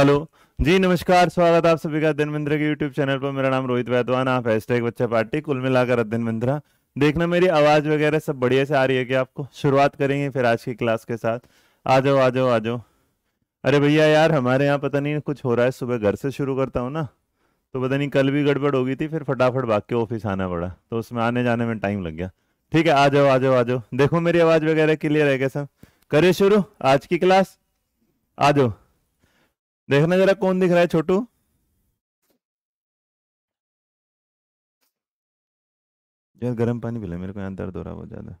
Hello जी नमस्कार स्वागत आप सभी का अध्ययन मिंद्रा के यूट्यूब चैनल पर मेरा नाम रोहित वैदवान आप हैशटैग बच्चा पार्टी कुल मिलाकर अध्ययन मिंद्रा देखना मेरी आवाज़ वगैरह सब बढ़िया से आ रही है कि आपको शुरुआत करेंगे फिर आज की क्लास के साथ आ जाओ आ जाओ आ जाओ अरे भैया यार हमारे यहाँ पता नहीं कुछ हो रहा है सुबह घर से शुरू करता हूँ ना तो पता नहीं कल भी गड़बड़ हो गई थी फिर फटाफट भाग के ऑफिस आना पड़ा तो उसमें आने जाने में टाइम लग गया ठीक है आ जाओ आ जाओ आ जाओ देखो मेरी आवाज़ वगैरह क्लियर है क्या सब करे शुरू आज की क्लास आ जाओ देखना जरा कौन दिख रहा है छोटू यार गर्म पानी पिला मेरे को यहाँ दर्द हो रहा बहुत ज़्यादा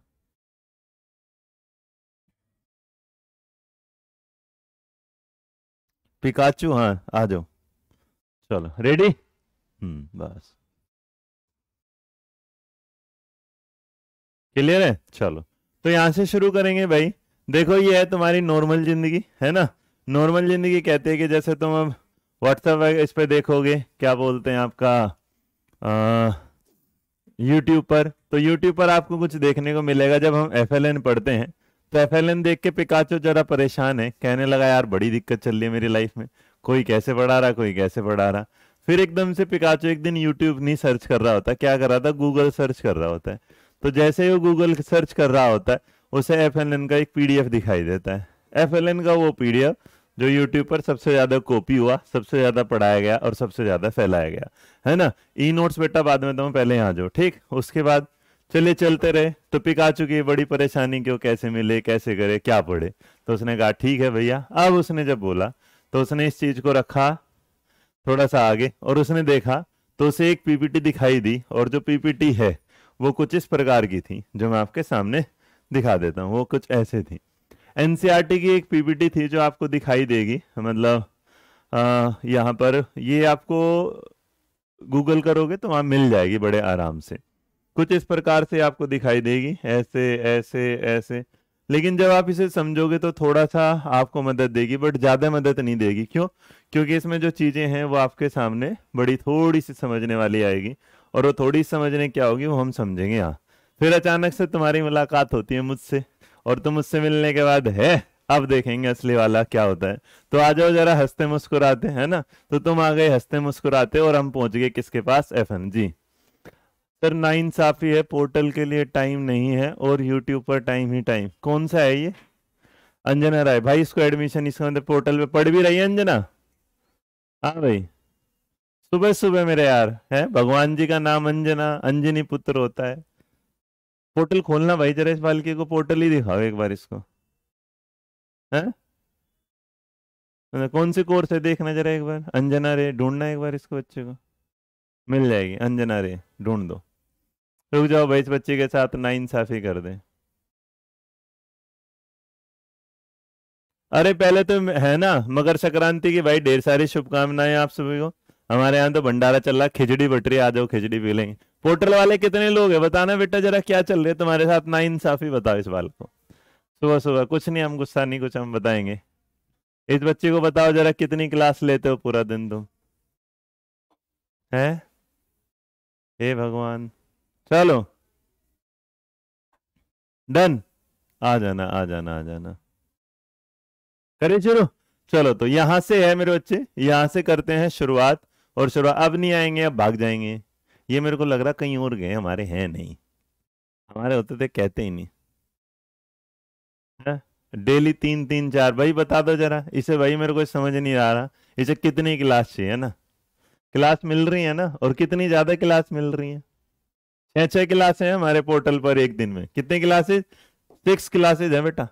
पिकाचू हाँ आ जाओ चलो रेडी हम्म बस क्लियर है चलो तो यहां से शुरू करेंगे भाई देखो ये है तुम्हारी नॉर्मल जिंदगी है ना नॉर्मल जिंदगी कहते हैं कि जैसे तुम अब व्हाट्सएप इस पर देखोगे क्या बोलते हैं आपका यूट्यूब पर तो यूट्यूब पर आपको कुछ देखने को मिलेगा जब हम एफ पढ़ते हैं तो एफ देख के पिकाचो जरा परेशान है कहने लगा यार बड़ी दिक्कत चल रही है मेरी लाइफ में कोई कैसे पढ़ा रहा कोई कैसे पढ़ा रहा फिर एकदम से पिकाचो एक दिन यूट्यूब नहीं सर्च कर रहा होता क्या कर रहा था गूगल सर्च कर रहा होता है तो जैसे ही वो गूगल सर्च कर रहा होता है उसे एफ का एक पी दिखाई देता है एफ का वो पी जो यूट्यूब पर सबसे ज़्यादा कॉपी हुआ सबसे ज़्यादा पढ़ाया गया और सबसे ज़्यादा फैलाया गया है ना ई नोट्स बेटा बाद में तो पहले यहाँ जाओ ठीक उसके बाद चले चलते रहे तो पिक आ चुकी है बड़ी परेशानी क्यों कैसे मिले कैसे करे क्या पढ़े तो उसने कहा ठीक है भैया अब उसने जब बोला तो उसने इस चीज़ को रखा थोड़ा सा आगे और उसने देखा तो उसे एक पीपीटी दिखाई दी और जो पीपीटी है वो कुछ इस प्रकार की थी जो मैं आपके सामने दिखा देता हूँ वो कुछ ऐसे थी एनसीईआरटी की एक पीपीटी थी जो आपको दिखाई देगी मतलब यहाँ पर ये आपको गूगल करोगे तो वहाँ मिल जाएगी बड़े आराम से कुछ इस प्रकार से आपको दिखाई देगी ऐसे ऐसे ऐसे लेकिन जब आप इसे समझोगे तो थोड़ा सा आपको मदद देगी बट ज़्यादा मदद नहीं देगी क्यों क्योंकि इसमें जो चीज़ें हैं वो आपके सामने बड़ी थोड़ी सी समझने वाली आएगी और वो थोड़ी समझने क्या होगी वो हम समझेंगे यहाँ फिर अचानक से तुम्हारी मुलाकात होती है मुझसे और तुम उससे मिलने के बाद है अब देखेंगे असली वाला क्या होता है तो आ जाओ जरा हंसते मुस्कुराते है ना तो तुम आ गए हंसते मुस्कुराते और हम पहुंच गए किसके पास एफ जी सर साफी है पोर्टल के लिए टाइम नहीं है और यूट्यूब पर टाइम ही टाइम कौन सा है ये अंजना राय भाई इसको एडमिशन इसका मतलब पोर्टल पे पढ़ भी रही है अंजना हाँ भाई सुबह सुबह मेरे यार है भगवान जी का नाम अंजना अंजनी पुत्र होता है पोर्टल खोलना भाई जरा इस बालके को पोर्टल ही दिखाओ एक बार इसको है मतलब कौन से कोर्स है देखना जरा एक बार अंजना रे ढूंढना एक बार इसको बच्चे को मिल जाएगी अंजना रे ढूंढ दो रुक जाओ भाई इस बच्चे के साथ नाइंसाफी कर दे अरे पहले तो है ना मकर संक्रांति की भाई ढेर सारी शुभकामनाएं आप सभी को हमारे यहाँ तो भंडारा चल रहा खिचड़ी बटरी आ जाओ खिचड़ी पी लेंगे पोर्टल वाले कितने लोग हैं बताना बेटा जरा क्या चल रहा है तुम्हारे साथ ना इंसाफी बताओ इस बाल को सुबह सुबह कुछ नहीं हम गुस्सा नहीं कुछ हम बताएंगे इस बच्चे को बताओ जरा कितनी क्लास लेते हो पूरा दिन तुम है हे भगवान चलो डन आ जाना आ जाना आ जाना करे शुरू चलो तो यहां से है मेरे बच्चे यहां से करते हैं शुरुआत और शुरुआत अब नहीं आएंगे अब भाग जाएंगे ये मेरे को लग रहा कहीं और गए हमारे हैं नहीं हमारे होते थे कहते ही नहीं है? डेली तीन तीन चार भाई बता दो जरा इसे भाई मेरे को समझ नहीं आ रहा इसे कितनी क्लास चाहिए ना क्लास मिल रही है ना और कितनी ज्यादा क्लास मिल रही है छह छह क्लासे हमारे पोर्टल पर एक दिन में कितनी क्लासेज सिक्स क्लासेज है बेटा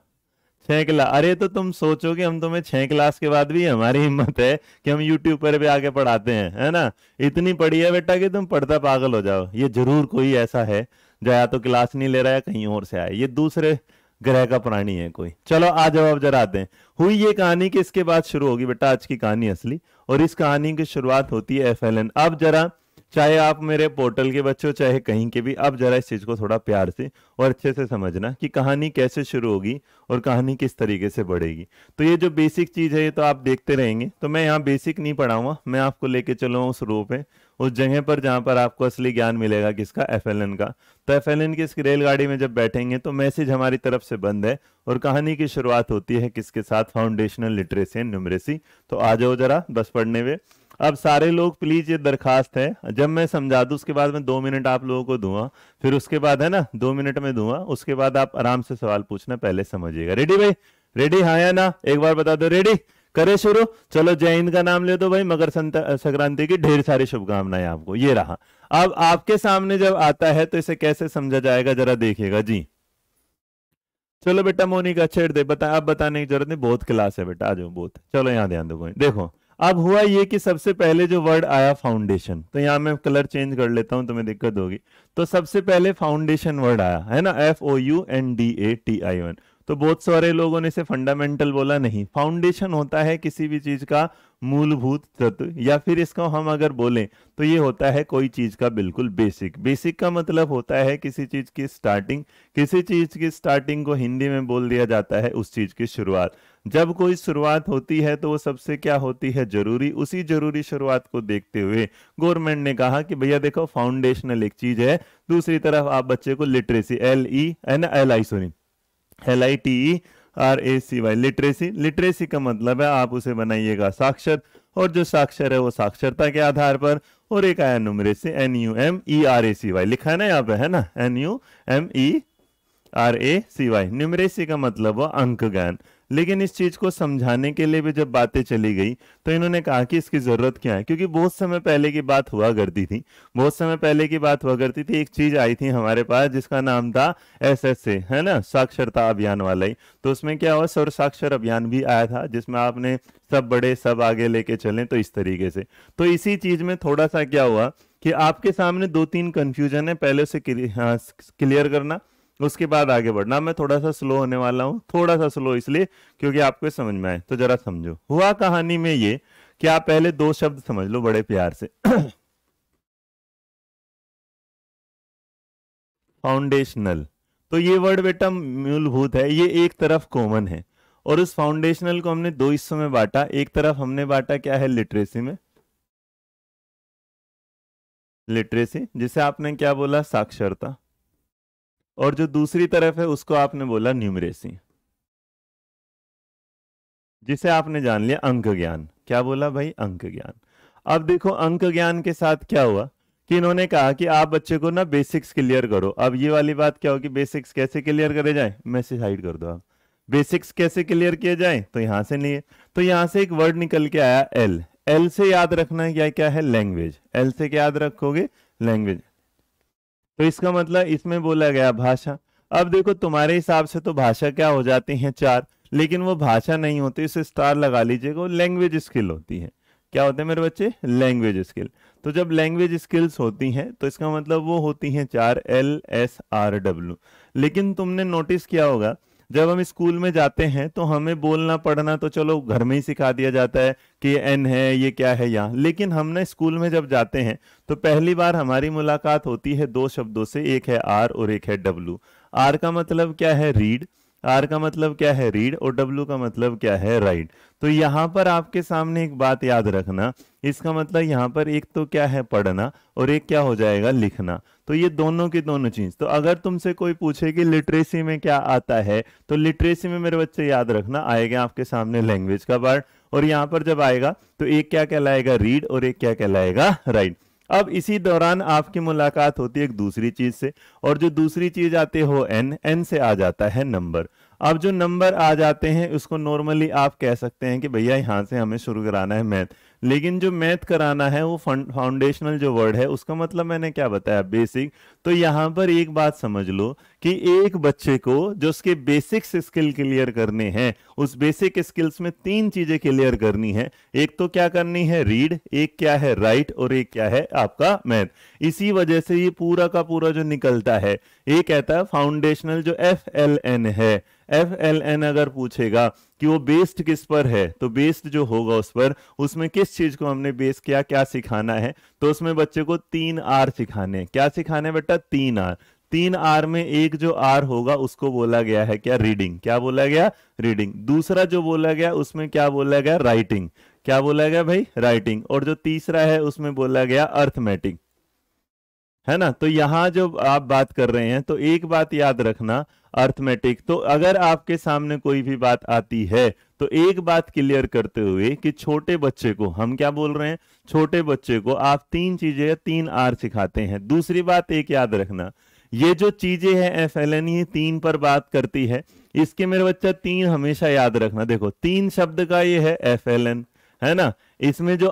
छह क्लास अरे तो तुम सोचोगे हम तुम्हें छह क्लास के बाद भी हमारी हिम्मत है कि हम यूट्यूब पर भी आगे पढ़ाते हैं है ना इतनी पढ़ी है बेटा कि तुम पढ़ता पागल हो जाओ ये जरूर कोई ऐसा है जो या तो क्लास नहीं ले रहा है कहीं और से आया ये दूसरे ग्रह का प्राणी है कोई चलो आ जाओ आप जरा आते हैं हुई ये कहानी किसके बाद शुरू होगी बेटा आज की कहानी असली और इस कहानी की शुरुआत होती है एफ अब जरा चाहे आप मेरे पोर्टल के बच्चे हो चाहे कहीं के भी आप जरा इस चीज़ को थोड़ा प्यार से और अच्छे से समझना कि कहानी कैसे शुरू होगी और कहानी किस तरीके से बढ़ेगी तो ये जो बेसिक चीज़ है ये तो आप देखते रहेंगे तो मैं यहाँ बेसिक नहीं पढ़ाऊंगा मैं आपको लेके चलूँगा उस रूप में उस जगह पर जहाँ पर आपको असली ज्ञान मिलेगा किसका एफ का तो एफ की इस रेलगाड़ी में जब बैठेंगे तो मैसेज हमारी तरफ से बंद है और कहानी की शुरुआत होती है किसके साथ फाउंडेशनल लिटरेसी एंड न्यूमरेसी तो आ जाओ जरा बस पढ़ने में अब सारे लोग प्लीज ये दरखास्त है जब मैं समझा दू उसके बाद मैं दो मिनट आप लोगों को दूंगा फिर उसके बाद है ना दो मिनट में दूंगा उसके बाद आप आराम से सवाल पूछना पहले समझिएगा रेडी भाई रेडी हाँ या ना एक बार बता दो रेडी करे शुरू चलो जय हिंद का नाम ले दो भाई संत संक्रांति की ढेर सारी शुभकामनाएं आपको ये रहा अब आपके सामने जब आता है तो इसे कैसे समझा जाएगा जरा देखिएगा जी चलो बेटा मोनिका छेड़ दे बता आप बताने की जरूरत नहीं बहुत क्लास है बेटा आ जाओ बहुत चलो यहाँ ध्यान दो भाई देखो अब हुआ ये कि सबसे पहले जो वर्ड आया फाउंडेशन तो यहां मैं कलर चेंज कर लेता हूं तुम्हें दिक्कत होगी तो सबसे पहले फाउंडेशन वर्ड आया है ना F O U N D A T I one तो बहुत सारे लोगों ने इसे फंडामेंटल बोला नहीं फाउंडेशन होता है किसी भी चीज का मूलभूत तत्व या फिर इसको हम अगर बोलें तो ये होता है कोई चीज का बिल्कुल बेसिक बेसिक का मतलब होता है किसी चीज की स्टार्टिंग किसी चीज की स्टार्टिंग को हिंदी में बोल दिया जाता है उस चीज की शुरुआत जब कोई शुरुआत होती है तो वो सबसे क्या होती है जरूरी उसी जरूरी शुरुआत को देखते हुए गवर्नमेंट ने कहा कि भैया देखो फाउंडेशनल एक चीज है दूसरी तरफ आप बच्चे को literacy L E N L I sorry L I T E R A C Y literacy literacy का मतलब है आप उसे बनाइएगा साक्षर और जो साक्षर है वो साक्षरता के आधार पर और एक आया numeracy N U M E R A C Y लिखा है ना यहाँ पे है ना N U M E R A C Y numeracy का मतलब हुआ अंक ज्ञान लेकिन इस चीज़ को समझाने के लिए भी जब बातें चली गई तो इन्होंने कहा कि इसकी ज़रूरत क्या है क्योंकि बहुत समय पहले की बात हुआ करती थी बहुत समय पहले की बात हुआ करती थी एक चीज़ आई थी हमारे पास जिसका नाम था एस एस ए है ना साक्षरता अभियान वाला ही तो उसमें क्या हुआ सर्व साक्षर अभियान भी आया था जिसमें आपने सब बड़े सब आगे लेके चले तो इस तरीके से तो इसी चीज़ में थोड़ा सा क्या हुआ कि आपके सामने दो तीन कन्फ्यूजन है पहले से हाँ, क्लियर करना उसके बाद आगे बढ़ना मैं थोड़ा सा स्लो होने वाला हूँ थोड़ा सा स्लो इसलिए क्योंकि आपको समझ में आए तो जरा समझो हुआ कहानी में ये कि आप पहले दो शब्द समझ लो बड़े प्यार से फाउंडेशनल तो ये वर्ड बेटा मूलभूत है ये एक तरफ कॉमन है और उस फाउंडेशनल को हमने दो हिस्सों में बांटा एक तरफ हमने बांटा क्या है लिटरेसी में लिटरेसी जिसे आपने क्या बोला साक्षरता और जो दूसरी तरफ है उसको आपने बोला न्यूमरेसी जिसे आपने जान लिया अंक ज्ञान क्या बोला भाई अंक ज्ञान अब देखो अंक ज्ञान के साथ क्या हुआ कि इन्होंने कहा कि आप बच्चे को ना बेसिक्स क्लियर करो अब ये वाली बात क्या होगी बेसिक्स कैसे क्लियर करे जाए मैसेज हाइड कर दो आप बेसिक्स कैसे क्लियर किए जाए तो यहां से नहीं है तो यहां से एक वर्ड निकल के आया एल एल से याद रखना है क्या क्या है लैंग्वेज एल से क्या याद रखोगे लैंग्वेज तो इसका मतलब इसमें बोला गया भाषा अब देखो तुम्हारे हिसाब से तो भाषा क्या हो जाती है चार लेकिन वो भाषा नहीं होती इसे स्टार लगा लीजिएगा वो लैंग्वेज स्किल होती है क्या होते हैं मेरे बच्चे लैंग्वेज स्किल तो जब लैंग्वेज स्किल्स होती हैं तो इसका मतलब वो होती हैं चार एल एस आर डब्ल्यू लेकिन तुमने नोटिस किया होगा जब हम स्कूल में जाते हैं तो हमें बोलना पढ़ना तो चलो घर में ही सिखा दिया जाता है कि ये एन है ये क्या है यहाँ लेकिन हमने स्कूल में जब जाते हैं तो पहली बार हमारी मुलाकात होती है दो शब्दों से एक है आर और एक है डब्लू आर का मतलब क्या है रीड आर का मतलब क्या है रीड और डब्ल्यू का मतलब क्या है राइट तो यहाँ पर आपके सामने एक बात याद रखना इसका मतलब यहाँ पर एक तो क्या है पढ़ना और एक क्या हो जाएगा लिखना तो ये दोनों की दोनों चीज़ तो अगर तुमसे कोई पूछे कि लिटरेसी में क्या आता है तो लिटरेसी में मेरे बच्चे याद रखना आएगा आपके सामने लैंग्वेज का पार्ट और यहाँ पर जब आएगा तो एक क्या कहलाएगा रीड और एक क्या कहलाएगा राइट अब इसी दौरान आपकी मुलाकात होती है एक दूसरी चीज से और जो दूसरी चीज आती है वो एन एन से आ जाता है नंबर अब जो नंबर आ जाते हैं उसको नॉर्मली आप कह सकते हैं कि भैया यहाँ से हमें शुरू कराना है मैथ लेकिन जो मैथ कराना है वो फाउंडेशनल जो वर्ड है उसका मतलब मैंने क्या बताया बेसिक तो यहां पर एक बात समझ लो कि एक बच्चे को जो उसके बेसिक्स स्किल क्लियर करने हैं उस बेसिक स्किल्स में तीन चीजें क्लियर करनी है एक तो क्या करनी है रीड एक क्या है राइट और एक क्या है आपका मैथ इसी वजह से ये पूरा का पूरा जो निकलता है ये कहता है फाउंडेशनल जो एफ एल एन है एफ एल एन अगर पूछेगा कि वो बेस्ड किस पर है तो बेस्ड जो होगा उस पर उसमें किस चीज को हमने बेस किया क्या सिखाना है तो उसमें बच्चे को तीन आर सिखाने क्या सिखाने बेटा तीन आर तीन आर में एक जो आर होगा उसको बोला गया है क्या रीडिंग क्या बोला गया रीडिंग दूसरा जो बोला गया उसमें क्या बोला गया राइटिंग क्या बोला गया भाई राइटिंग और जो तीसरा है उसमें बोला गया अर्थमेटिक है ना तो यहां जो आप बात कर रहे हैं तो एक बात याद रखना अर्थमेटिक तो अगर आपके सामने कोई भी बात आती है तो एक बात क्लियर करते हुए कि छोटे बच्चे को हम क्या बोल रहे हैं छोटे बच्चे को आप तीन चीजें तीन आर सिखाते हैं दूसरी बात एक याद रखना ये जो चीजें हैं एफ एल एन ये तीन पर बात करती है इसके मेरे बच्चा तीन हमेशा याद रखना देखो तीन शब्द का ये है एफ एल एन है ना इसमें जो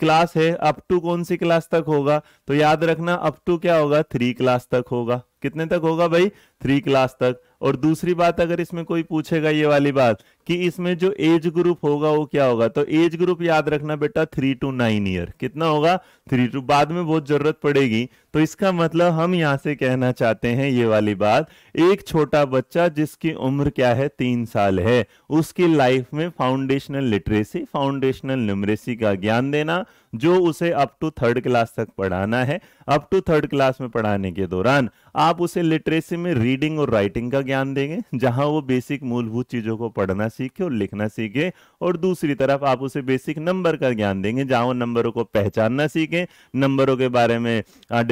क्लास है अप टू कौन सी क्लास तक होगा तो याद रखना अप टू क्या होगा थ्री क्लास तक होगा कितने तक होगा भाई थ्री क्लास तक और दूसरी बात अगर इसमें कोई पूछेगा ये वाली बात कि इसमें जो एज ग्रुप होगा वो क्या होगा तो एज ग्रुप याद रखना बेटा थ्री टू नाइन ईयर कितना होगा थ्री टू बाद में बहुत जरूरत पड़ेगी तो इसका मतलब हम यहाँ से कहना चाहते हैं ये वाली बात एक छोटा बच्चा जिसकी उम्र क्या है तीन साल है उसकी लाइफ में फाउंडेशनल लिटरेसी फाउंडेशनल न्यूमरेसी का ज्ञान देना जो उसे अप टू थर्ड क्लास तक पढ़ाना है अप टू थर्ड क्लास में पढ़ाने के दौरान आप उसे लिटरेसी में रीडिंग और राइटिंग का ज्ञान देंगे जहां वो बेसिक मूलभूत चीज़ों को पढ़ना सीखे और लिखना सीखे और दूसरी तरफ आप उसे बेसिक नंबर का ज्ञान देंगे जहां वो नंबरों को पहचानना सीखे नंबरों के बारे में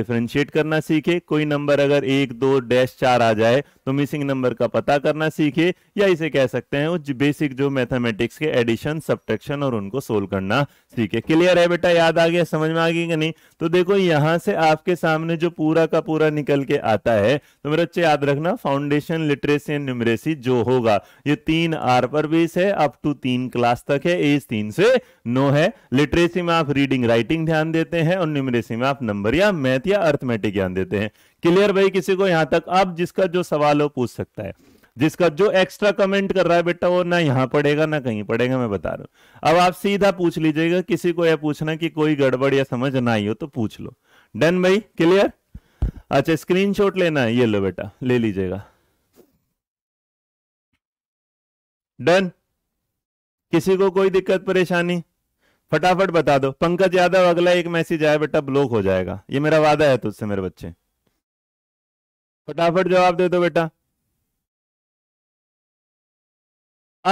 डिफ्रेंशिएट करना सीखे कोई नंबर अगर एक दो डैश चार आ जाए तो मिसिंग नंबर का पता करना सीखे या इसे कह सकते हैं वो बेसिक जो मैथमेटिक्स के एडिशन सब्ट्रैक्शन और उनको सोल्व करना सीखे क्लियर है बेटा याद आ गया समझ में आ गई कि नहीं तो देखो यहां से आपके सामने जो पूरा का पूरा निकल के आता है तो मेरे बच्चे याद रखना फाउंडेशन लिटरेसी एंड न्यूमरेसी जो होगा ये तीन आर पर बेस है अप टू तीन क्लास तक है एज तीन से नो है लिटरेसी में आप रीडिंग राइटिंग ध्यान देते हैं और न्यूमरेसी में आप नंबर या मैथ या अर्थमेटिक ध्यान देते हैं क्लियर भाई किसी को यहां तक अब जिसका जो सवाल हो पूछ सकता है जिसका जो एक्स्ट्रा कमेंट कर रहा है बेटा वो ना यहाँ पड़ेगा ना कहीं पड़ेगा मैं बता रहा हूँ अब आप सीधा पूछ लीजिएगा किसी को यह पूछना कि कोई गड़बड़ या समझ ना आई हो तो पूछ लो डन भाई क्लियर अच्छा स्क्रीनशॉट लेना है ये लो बेटा ले लीजिएगा डन किसी को कोई दिक्कत परेशानी फटाफट बता दो पंकज यादव अगला एक मैसेज आया बेटा ब्लॉक हो जाएगा ये मेरा वादा है तुझसे मेरे बच्चे फटाफट जवाब दे दो बेटा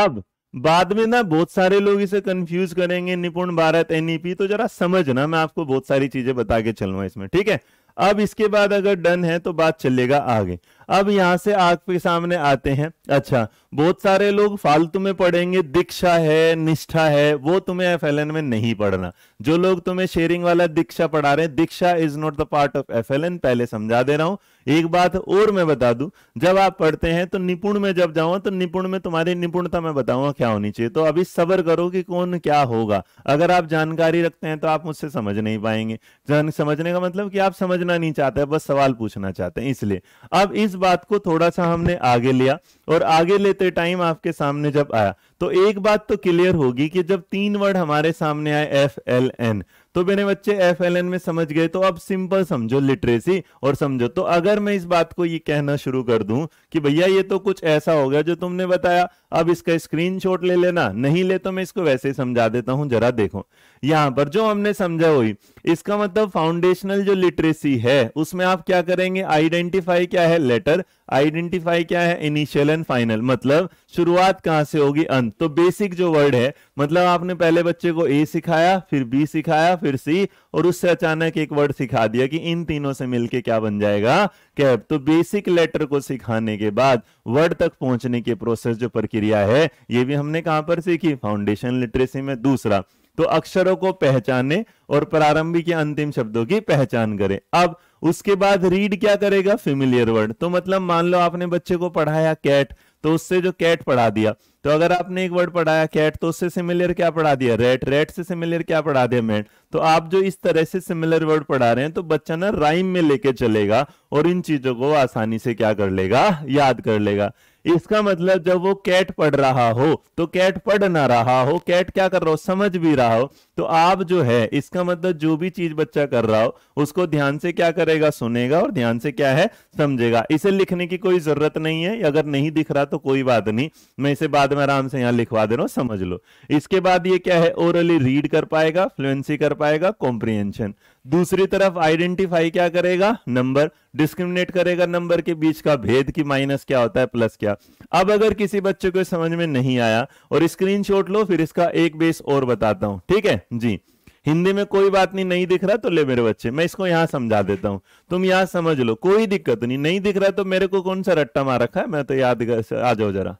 अब बाद में ना बहुत सारे लोग इसे कंफ्यूज करेंगे निपुण भारत एनईपी e तो जरा समझना मैं आपको बहुत सारी चीजें बता के चलूंगा इसमें ठीक है अब इसके बाद अगर डन है तो बात चलेगा आगे अब यहां से आपके सामने आते हैं अच्छा बहुत सारे लोग फालतू में पढ़ेंगे दीक्षा है निष्ठा है वो तुम्हें एफ में नहीं पढ़ना जो लोग तुम्हें शेयरिंग वाला दीक्षा पढ़ा रहे हैं Diksha is not the part of F पहले समझा दे रहा हूं एक बात और मैं बता दू जब आप पढ़ते हैं तो निपुण में जब जाऊं तो निपुण में तुम्हारी निपुणता मैं बताऊंगा क्या होनी चाहिए तो अभी सबर करो कि कौन क्या होगा अगर आप जानकारी रखते हैं तो आप मुझसे समझ नहीं पाएंगे जान समझने का मतलब कि आप समझना नहीं चाहते बस सवाल पूछना चाहते हैं इसलिए अब इस इस बात को थोड़ा सा हमने आगे लिया और आगे लेते टाइम आपके सामने जब आया तो एक बात तो क्लियर होगी कि जब तीन वर्ड हमारे सामने आए एफ एल एन तो मेरे बच्चे एफ एल एन में समझ गए तो अब सिंपल समझो लिटरेसी और समझो तो अगर मैं इस बात को ये कहना शुरू कर दूं कि भैया ये तो कुछ ऐसा हो गया जो तुमने बताया अब इसका स्क्रीनशॉट ले लेना नहीं ले तो मैं इसको वैसे ही समझा देता हूं जरा देखो यहां पर जो हमने समझा हुई इसका मतलब फाउंडेशनल जो लिटरेसी है उसमें आप क्या करेंगे आइडेंटिफाई क्या है लेटर आइडेंटिफाई क्या है इनिशियल एंड फाइनल मतलब शुरुआत कहां से होगी अंत तो बेसिक जो वर्ड है मतलब आपने पहले बच्चे को ए सिखाया फिर बी सिखाया फिर सी और उससे अचानक एक वर्ड सिखा दिया कि इन तीनों से मिलके क्या बन जाएगा कैप तो बेसिक लेटर को सिखाने के बाद वर्ड तक पहुंचने की प्रोसेस जो प्रक्रिया है ये भी हमने कहां पर सीखी फाउंडेशन लिटरेसी में दूसरा तो अक्षरों को पहचाने और प्रारंभिक या अंतिम शब्दों की पहचान करें अब उसके बाद रीड क्या करेगा फेमिलियर वर्ड तो मतलब मान लो आपने बच्चे को पढ़ाया कैट तो उससे जो कैट पढ़ा दिया तो अगर आपने एक वर्ड पढ़ाया कैट तो उससे सिमिलर क्या पढ़ा दिया रेट रेट से सिमिलर क्या पढ़ा दिया मैट तो आप जो इस तरह से सिमिलर वर्ड पढ़ा रहे हैं तो बच्चा ना राइम में लेके चलेगा और इन चीजों को आसानी से क्या कर लेगा याद कर लेगा इसका मतलब जब वो कैट पढ़ रहा हो तो कैट पढ़ ना रहा हो कैट क्या कर रहा हो समझ भी रहा हो तो आप जो है इसका मतलब जो भी चीज बच्चा कर रहा हो उसको ध्यान से क्या करेगा सुनेगा और ध्यान से क्या है समझेगा इसे लिखने की कोई जरूरत नहीं है अगर नहीं दिख रहा तो कोई बात नहीं मैं इसे बाद में आराम से यहाँ लिखवा दे रहा हूँ समझ लो इसके बाद ये क्या है ओरली रीड कर पाएगा फ्लुएंसी कर पाएगा कॉम्प्रिहेंशन दूसरी तरफ आइडेंटिफाई क्या करेगा नंबर डिस्क्रिमिनेट करेगा नंबर के बीच का भेद की माइनस क्या होता है प्लस क्या अब अगर किसी बच्चे को समझ में नहीं आया और स्क्रीनशॉट लो फिर इसका एक बेस और बताता हूं ठीक है जी हिंदी में कोई बात नहीं नहीं दिख रहा तो ले मेरे बच्चे मैं इसको यहां समझा देता हूं तुम यहां समझ लो कोई दिक्कत नहीं नहीं दिख रहा तो मेरे को कौन सा रट्टा मार रखा है मैं तो याद आ जाओ जरा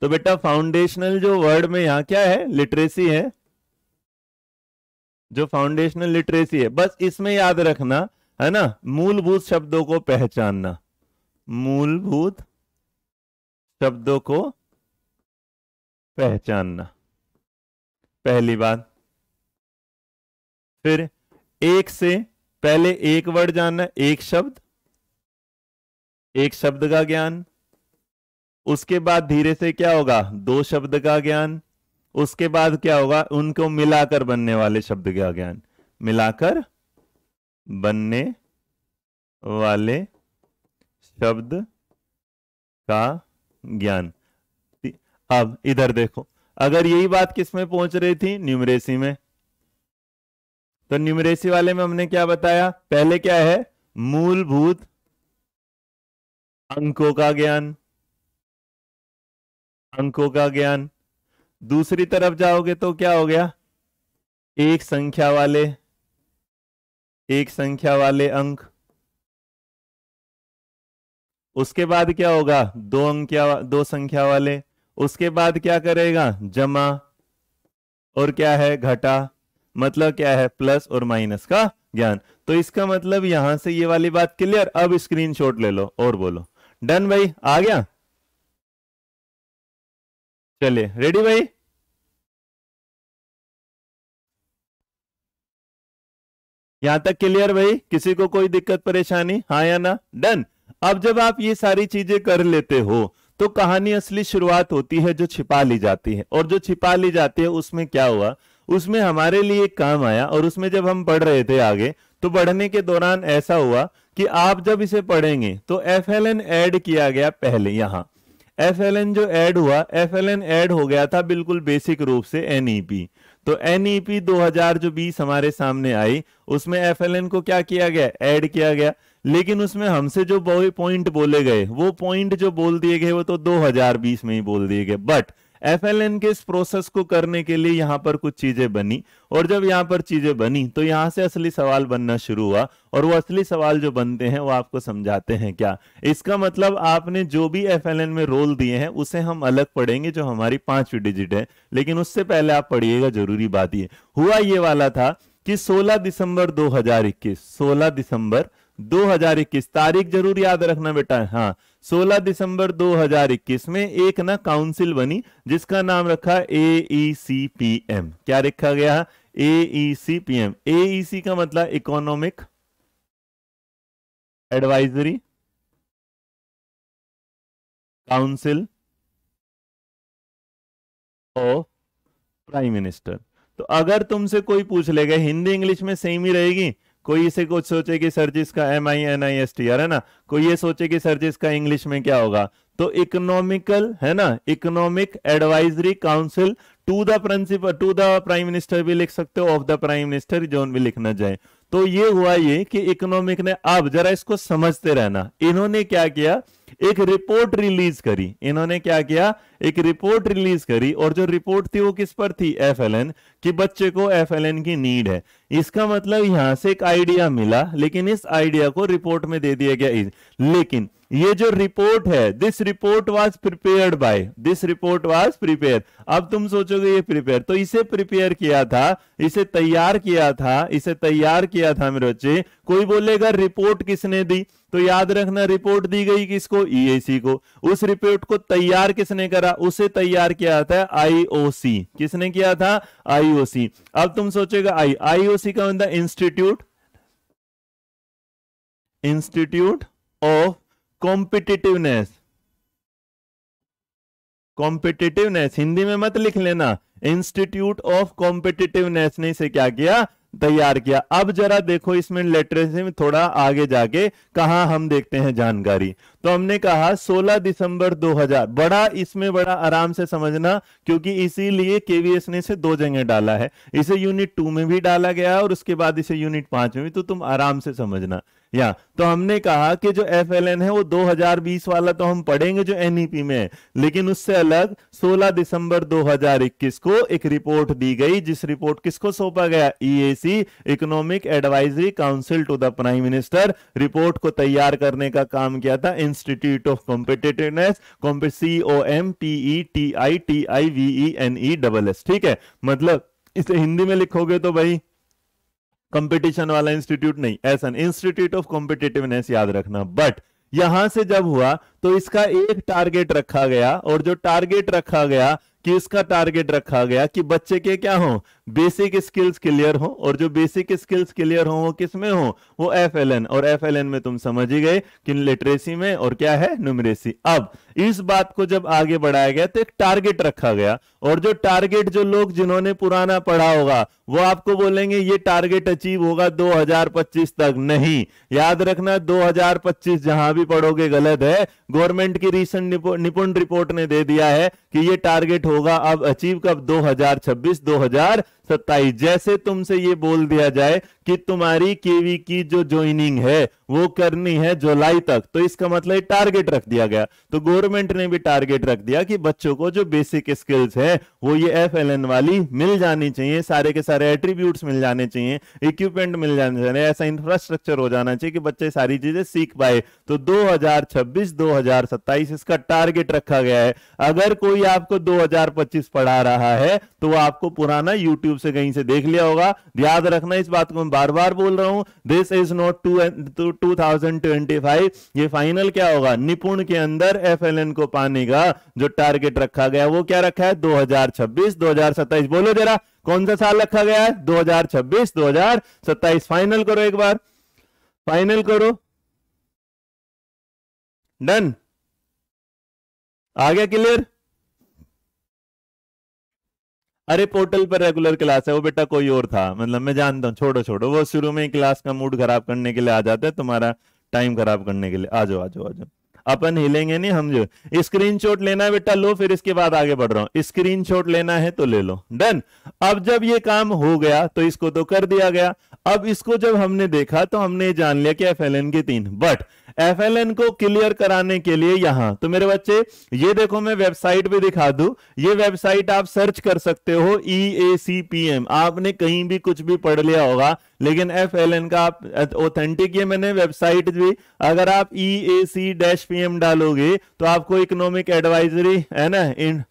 तो बेटा फाउंडेशनल जो वर्ड में यहां क्या है लिटरेसी है जो फाउंडेशनल लिटरेसी है बस इसमें याद रखना है ना मूलभूत शब्दों को पहचानना मूलभूत शब्दों को पहचानना पहली बात फिर एक से पहले एक वर्ड जानना एक शब्द एक शब्द का ज्ञान उसके बाद धीरे से क्या होगा दो शब्द का ज्ञान उसके बाद क्या होगा उनको मिलाकर बनने वाले शब्द का ज्ञान मिलाकर बनने वाले शब्द का ज्ञान अब इधर देखो अगर यही बात किस में पहुंच रही थी न्यूमरेसी में तो न्यूमरेसी वाले में हमने क्या बताया पहले क्या है मूलभूत अंकों का ज्ञान अंकों का ज्ञान दूसरी तरफ जाओगे तो क्या हो गया एक संख्या वाले एक संख्या वाले अंक उसके बाद क्या होगा दो अंक दो संख्या वाले उसके बाद क्या करेगा जमा और क्या है घटा मतलब क्या है प्लस और माइनस का ज्ञान तो इसका मतलब यहां से ये वाली बात क्लियर अब स्क्रीनशॉट ले लो और बोलो डन भाई आ गया चलिए रेडी भाई यहां तक क्लियर भाई किसी को कोई दिक्कत परेशानी हाँ या ना डन अब जब आप ये सारी चीजें कर लेते हो तो कहानी असली शुरुआत होती है जो छिपा ली जाती है और जो छिपा ली जाती है उसमें क्या हुआ उसमें हमारे लिए एक काम आया और उसमें जब हम पढ़ रहे थे आगे तो पढ़ने के दौरान ऐसा हुआ कि आप जब इसे पढ़ेंगे तो एफ एल एन एड किया गया पहले यहां एफ एल एन जो ऐड हुआ एफ एल एन ऐड हो गया था बिल्कुल बेसिक रूप से एन ई पी तो एन ई पी दो हजार जो बीस हमारे सामने आई उसमें एफ एल एन को क्या किया गया ऐड किया गया लेकिन उसमें हमसे जो पॉइंट बोले गए वो पॉइंट जो बोल दिए गए वो तो बीस में ही बोल दिए गए बट एफ एल एन के इस प्रोसेस को करने के लिए यहां पर कुछ चीजें बनी और जब यहाँ पर चीजें बनी तो यहां से असली सवाल बनना शुरू हुआ और वो असली सवाल जो बनते हैं वो आपको समझाते हैं क्या इसका मतलब आपने जो भी एफ एल एन में रोल दिए हैं उसे हम अलग पढ़ेंगे जो हमारी पांचवी डिजिट है लेकिन उससे पहले आप पढ़िएगा जरूरी बात ये हुआ ये वाला था कि सोलह दिसंबर दो इक्कीस सोलह दिसंबर 2021 तारीख जरूर याद रखना बेटा हाँ 16 दिसंबर 2021 में एक ना काउंसिल बनी जिसका नाम रखा ए सी पी एम क्या रखा गया ए सी पी एईसीपीएम सी का मतलब economic advisory council of prime minister तो अगर तुमसे कोई पूछ लेगा हिंदी इंग्लिश में सेम ही रहेगी कोई इसे कुछ सोचे कि सर जी इसका M I N I S T R है ना कोई ये सोचे कि सर जी इसका इंग्लिश में क्या होगा तो इकोनॉमिकल है ना economic advisory council to the principal to the prime minister भी लिख सकते हो ऑफ द प्राइम मिनिस्टर जो भी लिखना चाहे तो ये हुआ ये कि इकोनॉमिक ने आप जरा इसको समझते रहना इन्होंने क्या किया एक रिपोर्ट रिलीज करी इन्होंने क्या किया एक रिपोर्ट रिलीज करी और जो रिपोर्ट थी वो किस पर थी एफ कि बच्चे को एफ की नीड है इसका मतलब यहां से एक आइडिया मिला लेकिन इस आइडिया को रिपोर्ट में दे दिया गया लेकिन ये जो रिपोर्ट है this report was prepared by this report was prepare अब तुम सोचोगे ये प्रिपेयर तो इसे प्रिपेयर किया था इसे तैयार किया था इसे तैयार किया था मेरे बच्चे कोई बोलेगा रिपोर्ट किसने दी तो याद रखना रिपोर्ट दी गई किसको ईएसी e को उस रिपोर्ट को तैयार किसने करा उसे तैयार किया था आईओसी किसने किया था आईओसी अब तुम सोचोगे आई आईओसी का institute institute of competitiveness competitiveness Hindi में मत लिख लेना इंस्टीट्यूट ऑफ कॉम्पिटिटिवनेस ने इसे क्या किया तैयार किया अब जरा देखो इसमें लिटरेसी में थोड़ा आगे जाके कहा हम देखते हैं जानकारी तो हमने कहा 16 दिसंबर 2000 बड़ा इसमें बड़ा आराम से समझना क्योंकि इसीलिए केवीएस ने इसे दो जगह डाला है इसे यूनिट टू में भी डाला गया और उसके बाद इसे यूनिट पांच में भी तो तुम आराम से समझना या तो हमने कहा कि जो एफ एल एन है वो 2020 वाला तो हम पढ़ेंगे जो एनईपी e में है लेकिन उससे अलग 16 दिसंबर 2021 को एक रिपोर्ट दी गई जिस रिपोर्ट किसको सौंपा गया EAC economic advisory council to the prime minister report को तैयार करने का काम किया था institute of competitiveness C O M P E T I T I V N E double S ठीक है मतलब इसे हिंदी में लिखोगे तो भाई कंपटीशन वाला इंस्टीट्यूट नहीं ऐसा इंस्टीट्यूट ऑफ कॉम्पिटेटिवनेस याद रखना बट यहां से जब हुआ तो इसका एक टारगेट रखा गया और जो टारगेट रखा गया कि इसका टारगेट रखा गया कि बच्चे के क्या हो बेसिक स्किल्स क्लियर हो और जो बेसिक स्किल्स क्लियर हो वो किस में हो वो एफ एल एन और एफ एल एन में तुम समझ ही गए कि लिटरेसी में और क्या है न्यूमरेसी अब इस बात को जब आगे बढ़ाया गया तो एक टारगेट रखा गया और जो टारगेट जो लोग जिन्होंने पुराना पढ़ा होगा वो आपको बोलेंगे ये टारगेट अचीव होगा 2025 तक नहीं याद रखना 2025 जहां भी पढ़ोगे गलत है गवर्नमेंट की रिसेंट निपुण रिपोर्ट ने दे दिया है कि ये टारगेट होगा अब अचीव कब 2026 2000 सत्ताईस जैसे तुमसे ये बोल दिया जाए कि तुम्हारी केवी की जो ज्वाइनिंग है वो करनी है जुलाई तक तो इसका मतलब टारगेट रख दिया गया तो गवर्नमेंट ने भी टारगेट रख दिया कि बच्चों को जो बेसिक स्किल्स है वो ये एफ एल एन वाली मिल जानी चाहिए सारे के सारे एट्रीब्यूट मिल जाने चाहिए इक्विपमेंट मिल जाने चाहिए ऐसा इंफ्रास्ट्रक्चर हो जाना चाहिए कि बच्चे सारी चीजें सीख पाए तो दो हजार इसका टारगेट रखा गया है अगर कोई आपको दो पढ़ा रहा है तो आपको पुराना यूट्यूब से कहीं से देख लिया होगा याद रखना इस बात को बार बार बोल रहा हूं this is not to two thousand twenty five ये फाइनल क्या होगा निपुण के अंदर एफ एल एन को पाने का जो टारगेट रखा गया वो क्या रखा है दो हजार छब्बीस दो हजार सत्ताईस बोलो जरा कौन सा साल रखा गया है दो हजार छब्बीस दो हजार सत्ताईस फाइनल करो एक बार फाइनल करो डन आ गया क्लियर अरे पोर्टल पर रेगुलर क्लास है वो बेटा कोई और था मतलब मैं जानता हूँ छोड़ो छोड़ो वो शुरू में ही क्लास का मूड खराब करने के लिए आ जाता है तुम्हारा टाइम खराब करने के लिए आ जाओ आ जाओ आ जाओ अपन हिलेंगे नहीं हम जो स्क्रीन शॉट लेना है बेटा लो फिर इसके बाद आगे बढ़ रहा हूं स्क्रीन शॉट लेना है तो ले लो डन अब जब ये काम हो गया तो इसको तो कर दिया गया अब इसको जब हमने देखा तो हमने जान लिया कि एफ के तीन बट एफ को क्लियर कराने के लिए यहां तो मेरे बच्चे ये देखो मैं वेबसाइट भी दिखा दू ये वेबसाइट आप सर्च कर सकते हो ई ए सी पी एम आपने कहीं भी कुछ भी पढ़ लिया होगा लेकिन एफ एल एन का आप ऑथेंटिक ये मैंने वेबसाइट भी अगर आप E A C dash P M डालोगे तो आपको इकोनॉमिक एडवाइजरी है ना in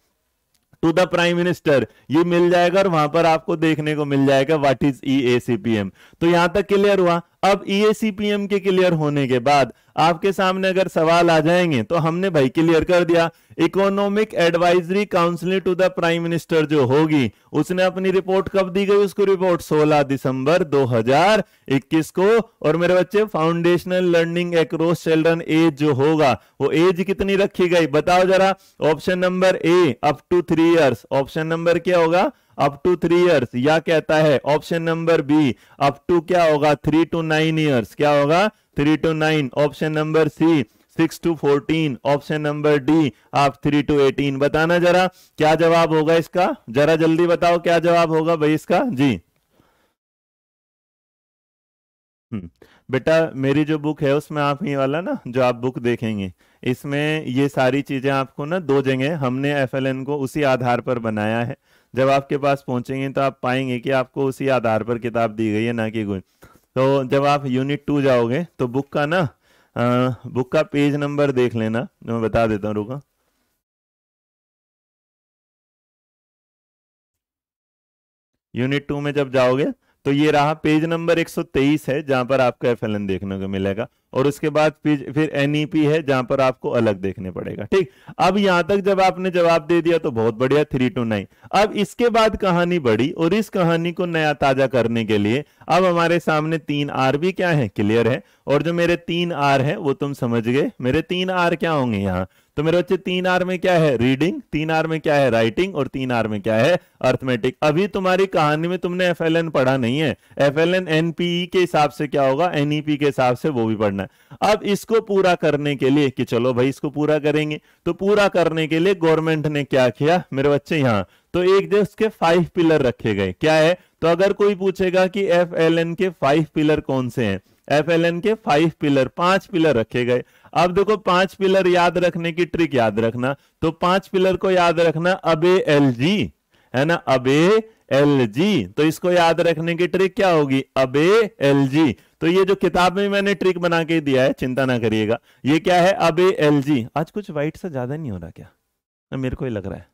to the prime minister ये मिल जाएगा और वहां पर आपको देखने को मिल जाएगा what is E A C P M तो यहां तक क्लियर हुआ अब E A C P M के क्लियर होने के बाद आपके सामने अगर सवाल आ जाएंगे तो हमने भाई क्लियर कर दिया economic advisory council to the prime minister जो होगी उसने अपनी रिपोर्ट कब दी गई उसको रिपोर्ट 16 दिसंबर 2021 को और मेरे बच्चे foundational learning across children age जो होगा वो एज कितनी रखी गई बताओ जरा option number A up to three years option number क्या होगा अप टू थ्री इयर्स या कहता है option number B up to क्या होगा थ्री टू नाइन इयर्स क्या होगा three to nine option number C six to fourteen option number D आप थ्री टू एटीन बताना जरा क्या जवाब होगा इसका जरा जल्दी बताओ क्या जवाब होगा भाई इसका जी हम्म, बेटा मेरी जो बुक है उसमें आप ये वाला ना जो आप बुक देखेंगे इसमें ये सारी चीज़ें आपको ना दो जगह हमने एफएलएन को उसी आधार पर बनाया है जब आपके पास पहुंचेंगे तो आप पाएंगे कि आपको उसी आधार पर किताब दी गई है ना कि कोई तो जब आप यूनिट टू जाओगे तो बुक का ना आ, बुक का पेज नंबर देख लेना मैं बता देता हूँ रुका यूनिट टू में जब जाओगे तो ये रहा पेज नंबर 123 है जहां पर आपको एफ देखने को मिलेगा और उसके बाद फिर फिर एनईपी e है जहां पर आपको अलग देखने पड़ेगा ठीक अब यहां तक जब आपने जवाब दे दिया तो बहुत बढ़िया थ्री टू नाइन अब इसके बाद कहानी बढ़ी और इस कहानी को नया ताजा करने के लिए अब हमारे सामने तीन आर भी क्या है क्लियर है और जो मेरे तीन आर है वो तुम समझ गए मेरे तीन आर क्या होंगे यहाँ तो मेरे बच्चे तीन आर में क्या है रीडिंग तीन आर में क्या है राइटिंग और तीन आर में क्या है अर्थमेटिक अभी तुम्हारी कहानी में तुमने एफ एल एन पढ़ा नहीं है एफ एल e के हिसाब से क्या होगा एनईपी e के हिसाब से वो भी पढ़ना है अब इसको पूरा करने के लिए कि चलो भाई इसको पूरा करेंगे तो पूरा करने के लिए गवर्नमेंट ने क्या किया मेरे बच्चे यहाँ तो एक देश के फाइव पिलर रखे गए क्या है तो अगर कोई पूछेगा कि एफ एल एन के फाइव पिलर कौन से हैं एफ एल एन के फाइव पिलर पांच पिलर रखे गए अब देखो पांच पिलर याद रखने की ट्रिक याद रखना तो पांच पिलर को याद रखना अबे एल जी है ना अबे एल जी तो इसको याद रखने की ट्रिक क्या होगी अबे एल जी तो ये जो किताब में मैंने ट्रिक बना के दिया है चिंता ना करिएगा ये क्या है अबे एल जी आज कुछ व्हाइट से ज्यादा नहीं हो रहा क्या ना मेरे को ही लग रहा है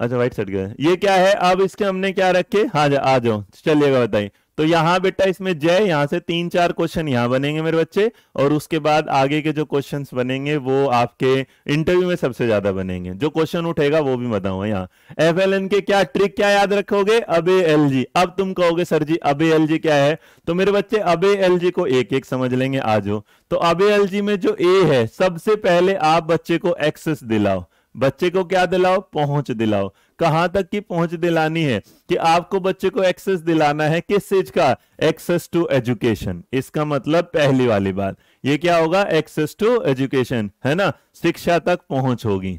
अच्छा व्हाइट सेट गया ये क्या है अब इसके हमने क्या रखे हाँ जा आ जाओ चलिएगा बताइए तो यहाँ बेटा इसमें जय यहाँ से तीन चार क्वेश्चन यहाँ बनेंगे मेरे बच्चे और उसके बाद आगे के जो क्वेश्चन बनेंगे वो आपके इंटरव्यू में सबसे ज्यादा बनेंगे जो क्वेश्चन उठेगा वो भी बताऊंगा यहाँ एफ एल एन के क्या ट्रिक क्या याद रखोगे अबे एल जी अब तुम कहोगे सर जी अबे एल जी क्या है तो मेरे बच्चे अबे एल जी को एक एक समझ लेंगे आज तो अबे एल जी में जो ए है सबसे पहले आप बच्चे को एक्सेस दिलाओ बच्चे को क्या दिलाओ पहुंच दिलाओ कहां तक की पहुंच दिलानी है कि आपको बच्चे को एक्सेस दिलाना है किस चीज का एक्सेस टू एजुकेशन इसका मतलब पहली वाली बात ये क्या होगा एक्सेस टू एजुकेशन है ना शिक्षा तक पहुंच होगी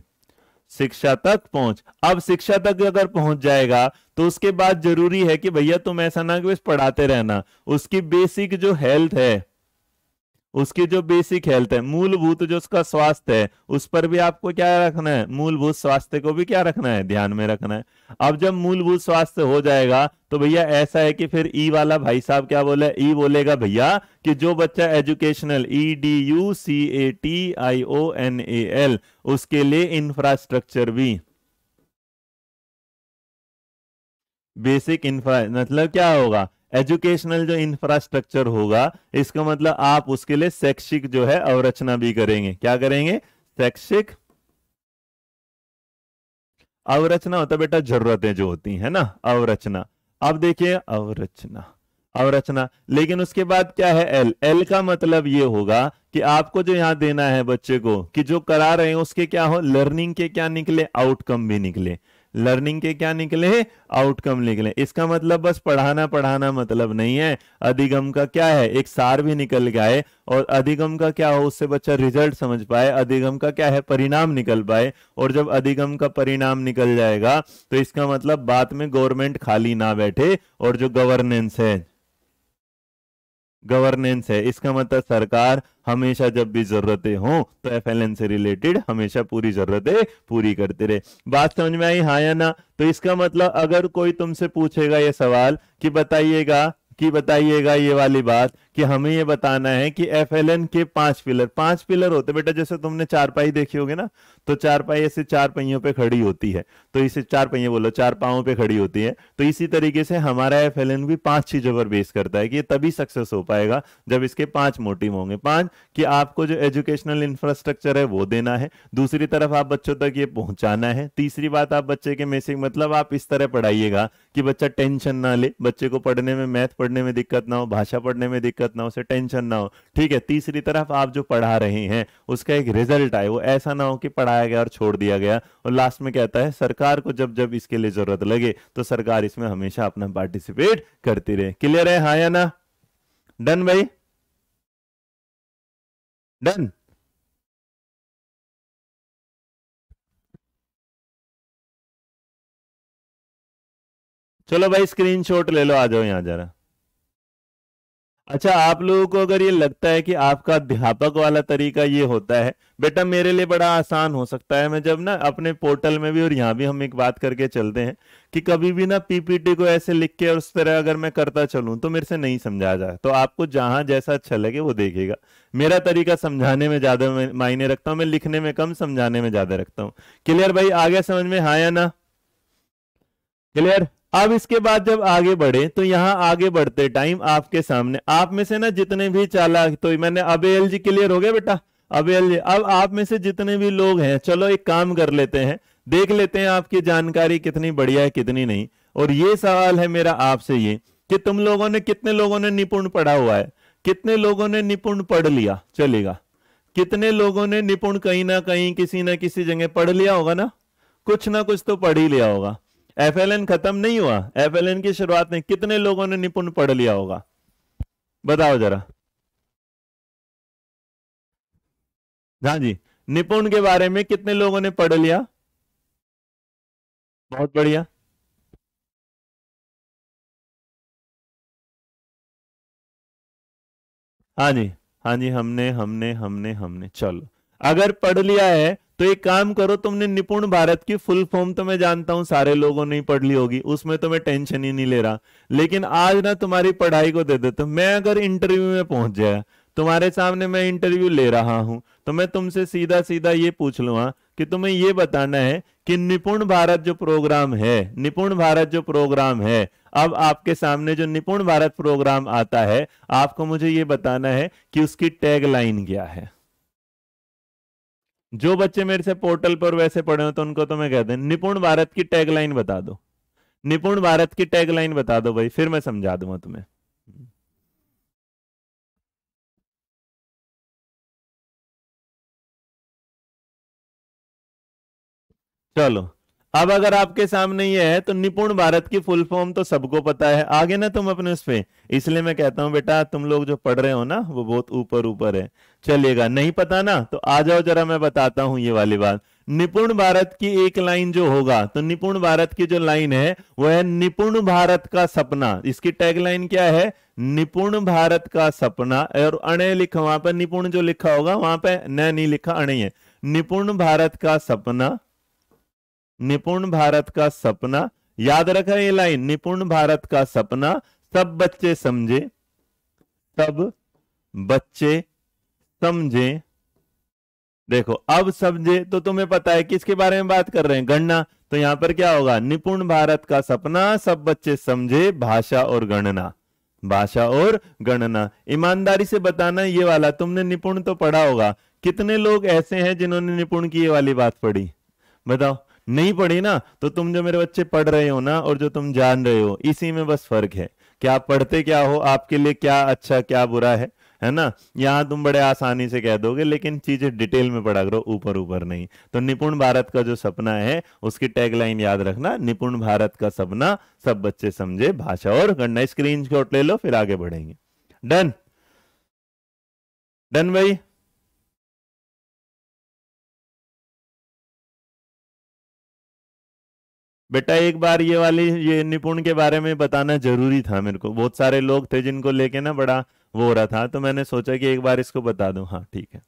शिक्षा तक पहुंच अब शिक्षा तक अगर पहुंच जाएगा तो उसके बाद जरूरी है कि भैया तुम ऐसा ना कि बस पढ़ाते रहना उसकी बेसिक जो हेल्थ है उसकी जो बेसिक हेल्थ है मूलभूत जो उसका स्वास्थ्य है उस पर भी आपको क्या रखना है मूलभूत स्वास्थ्य को भी क्या रखना है ध्यान में रखना है अब जब मूलभूत स्वास्थ्य हो जाएगा तो भैया ऐसा है कि फिर ई e वाला भाई साहब क्या बोले ई e बोलेगा भैया कि जो बच्चा educational E D U C A T I O N A L उसके लिए इंफ्रास्ट्रक्चर भी बेसिक इंफ्रा मतलब क्या होगा एजुकेशनल जो इंफ्रास्ट्रक्चर होगा इसका मतलब आप उसके लिए शैक्षिक जो है अवरचना भी करेंगे क्या करेंगे शैक्षिक अवरचना होता बेटा जरूरतें जो होती है ना अवरचना अब देखिए अवरचना अवरचना लेकिन उसके बाद क्या है एल एल का मतलब ये होगा कि आपको जो यहां देना है बच्चे को कि जो करा रहे हैं उसके क्या हो लर्निंग के क्या निकले आउटकम भी निकले लर्निंग के क्या निकले आउटकम निकले इसका मतलब बस पढ़ाना पढ़ाना मतलब नहीं है अधिगम का क्या है एक सार भी निकल गया है और अधिगम का क्या हो उससे बच्चा रिजल्ट समझ पाए अधिगम का क्या है परिणाम निकल पाए और जब अधिगम का परिणाम निकल जाएगा तो इसका मतलब बाद में गवर्नमेंट खाली ना बैठे और जो गवर्नेंस है गवर्नेंस है इसका मतलब सरकार हमेशा जब भी जरूरतें हों तो एफ से रिलेटेड हमेशा पूरी जरूरतें पूरी करते रहे बात समझ में आई हाँ या ना तो इसका मतलब अगर कोई तुमसे पूछेगा ये सवाल कि बताइएगा की बताइएगा ये वाली बात कि हमें ये बताना है कि एफ एल एन के पांच पिलर पांच पिलर होते बेटा जैसे तुमने पाई देखी होगी ना तो पाई ऐसे चार पहियों पे खड़ी होती है तो इसे चार पहिए बोलो चार पाओ पे खड़ी होती है तो इसी तरीके से हमारा एफ एल एन भी पांच चीजों पर बेस करता है कि ये तभी सक्सेस हो पाएगा जब इसके पांच मोटिव होंगे पांच कि आपको जो एजुकेशनल इंफ्रास्ट्रक्चर है वो देना है दूसरी तरफ आप बच्चों तक ये पहुंचाना है तीसरी बात आप बच्चे के मैसेज मतलब आप इस तरह पढ़ाइएगा कि बच्चा टेंशन ना ले बच्चे को पढ़ने में मैथ पढ़ने में दिक्कत ना हो भाषा पढ़ने में दिक्कत ना हो उसे टेंशन ना हो ठीक है तीसरी तरफ आप जो पढ़ा रहे हैं उसका एक रिजल्ट आए वो ऐसा ना हो कि पढ़ाया गया और छोड़ दिया गया और लास्ट में कहता है सरकार को जब जब इसके लिए जरूरत लगे तो सरकार इसमें हमेशा अपना पार्टिसिपेट करती रहे क्लियर है हाँ या ना डन भाई डन चलो भाई स्क्रीनशॉट ले लो आ जाओ यहाँ जरा अच्छा आप लोगों को अगर ये लगता है कि आपका अध्यापक वाला तरीका ये होता है बेटा मेरे लिए बड़ा आसान हो सकता है मैं जब ना अपने पोर्टल में भी और यहाँ भी हम एक बात करके चलते हैं कि कभी भी ना पीपीटी को ऐसे लिख के और उस तरह अगर मैं करता चलूँ तो मेरे से नहीं समझा जाए तो आपको जहाँ जैसा अच्छा लगे वो देखेगा मेरा तरीका समझाने में ज़्यादा मायने रखता हूँ मैं लिखने में कम समझाने में ज़्यादा रखता हूँ क्लियर भाई आगे समझ में हाँ या ना क्लियर अब इसके बाद जब आगे बढ़े तो यहाँ आगे बढ़ते टाइम आपके सामने आप में से ना जितने भी चालाक तो मैंने अब एल जी क्लियर हो गया बेटा अब एल जी अब आप में से जितने भी लोग हैं चलो एक काम कर लेते हैं देख लेते हैं आपकी जानकारी कितनी बढ़िया है कितनी नहीं और ये सवाल है मेरा आपसे ये कि तुम लोगों ने कितने लोगों ने निपुण पढ़ा हुआ है कितने लोगों ने निपुण पढ़ लिया चलेगा कितने लोगों ने निपुण कहीं ना कहीं किसी ना किसी जगह पढ़ लिया होगा ना कुछ ना कुछ तो पढ़ ही लिया होगा एफ खत्म नहीं हुआ एफ की शुरुआत में कितने लोगों ने निपुण पढ़ लिया होगा बताओ जरा हाँ जी निपुण के बारे में कितने लोगों ने पढ़ लिया बहुत बढ़िया हाँ जी हाँ जी हमने हमने हमने हमने चलो अगर पढ़ लिया है तो एक काम करो तुमने निपुण भारत की फुल फॉर्म तो मैं जानता हूं सारे लोगों ने पढ़ ली होगी उसमें तो मैं टेंशन ही नहीं ले रहा लेकिन आज ना तुम्हारी पढ़ाई को दे देता तो मैं अगर इंटरव्यू में पहुंच गया तुम्हारे सामने मैं इंटरव्यू ले रहा हूं तो मैं तुमसे सीधा सीधा ये पूछ लूंगा कि तुम्हें ये बताना है कि निपुण भारत जो प्रोग्राम है निपुण भारत जो प्रोग्राम है अब आपके सामने जो निपुण भारत प्रोग्राम आता है आपको मुझे ये बताना है कि उसकी टैग लाइन क्या है जो बच्चे मेरे से पोर्टल पर वैसे पढ़े हो तो उनको तो मैं कह दे निपुण भारत की टैगलाइन बता दो निपुण भारत की टैगलाइन बता दो भाई फिर मैं समझा दूंगा तुम्हें चलो अब अगर आपके सामने ये है तो निपुण भारत की फुल फॉर्म तो सबको पता है आगे ना तुम अपने उस पर इसलिए मैं कहता हूं बेटा तुम लोग जो पढ़ रहे हो ना वो बहुत ऊपर ऊपर है चलिएगा नहीं पता ना तो आ जाओ जरा मैं बताता हूं ये वाली बात निपुण भारत की एक लाइन जो होगा तो निपुण भारत की जो लाइन है वो है निपुण भारत का सपना इसकी टैगलाइन क्या है निपुण भारत का सपना और अणे लिखा वहां पर निपुण जो लिखा होगा वहां पर न नहीं लिखा अणे है निपुण भारत का सपना निपुण भारत का सपना याद रखा ये लाइन निपुण भारत का सपना सब बच्चे समझे सब बच्चे समझे देखो अब समझे तो तुम्हें पता है किसके बारे में बात कर रहे हैं गणना तो यहां पर क्या होगा निपुण भारत का सपना सब बच्चे समझे भाषा और गणना भाषा और गणना ईमानदारी से बताना ये वाला तुमने निपुण तो पढ़ा होगा कितने लोग ऐसे हैं जिन्होंने निपुण की ये वाली बात पढ़ी बताओ नहीं पढ़ी ना तो तुम जो मेरे बच्चे पढ़ रहे हो ना और जो तुम जान रहे हो इसी में बस फर्क है कि आप पढ़ते क्या हो आपके लिए क्या अच्छा क्या बुरा है है ना यहाँ तुम बड़े आसानी से कह दोगे लेकिन चीजें डिटेल में पढ़ा करो ऊपर ऊपर नहीं तो निपुण भारत का जो सपना है उसकी टैगलाइन याद रखना निपुण भारत का सपना सब बच्चे समझे भाषा और गणना स्क्रीन शॉट ले लो फिर आगे बढ़ेंगे डन डन भाई बेटा एक बार ये वाली ये निपुण के बारे में बताना जरूरी था मेरे को बहुत सारे लोग थे जिनको लेके ना बड़ा वो हो रहा था तो मैंने सोचा कि एक बार इसको बता दू हाँ ठीक है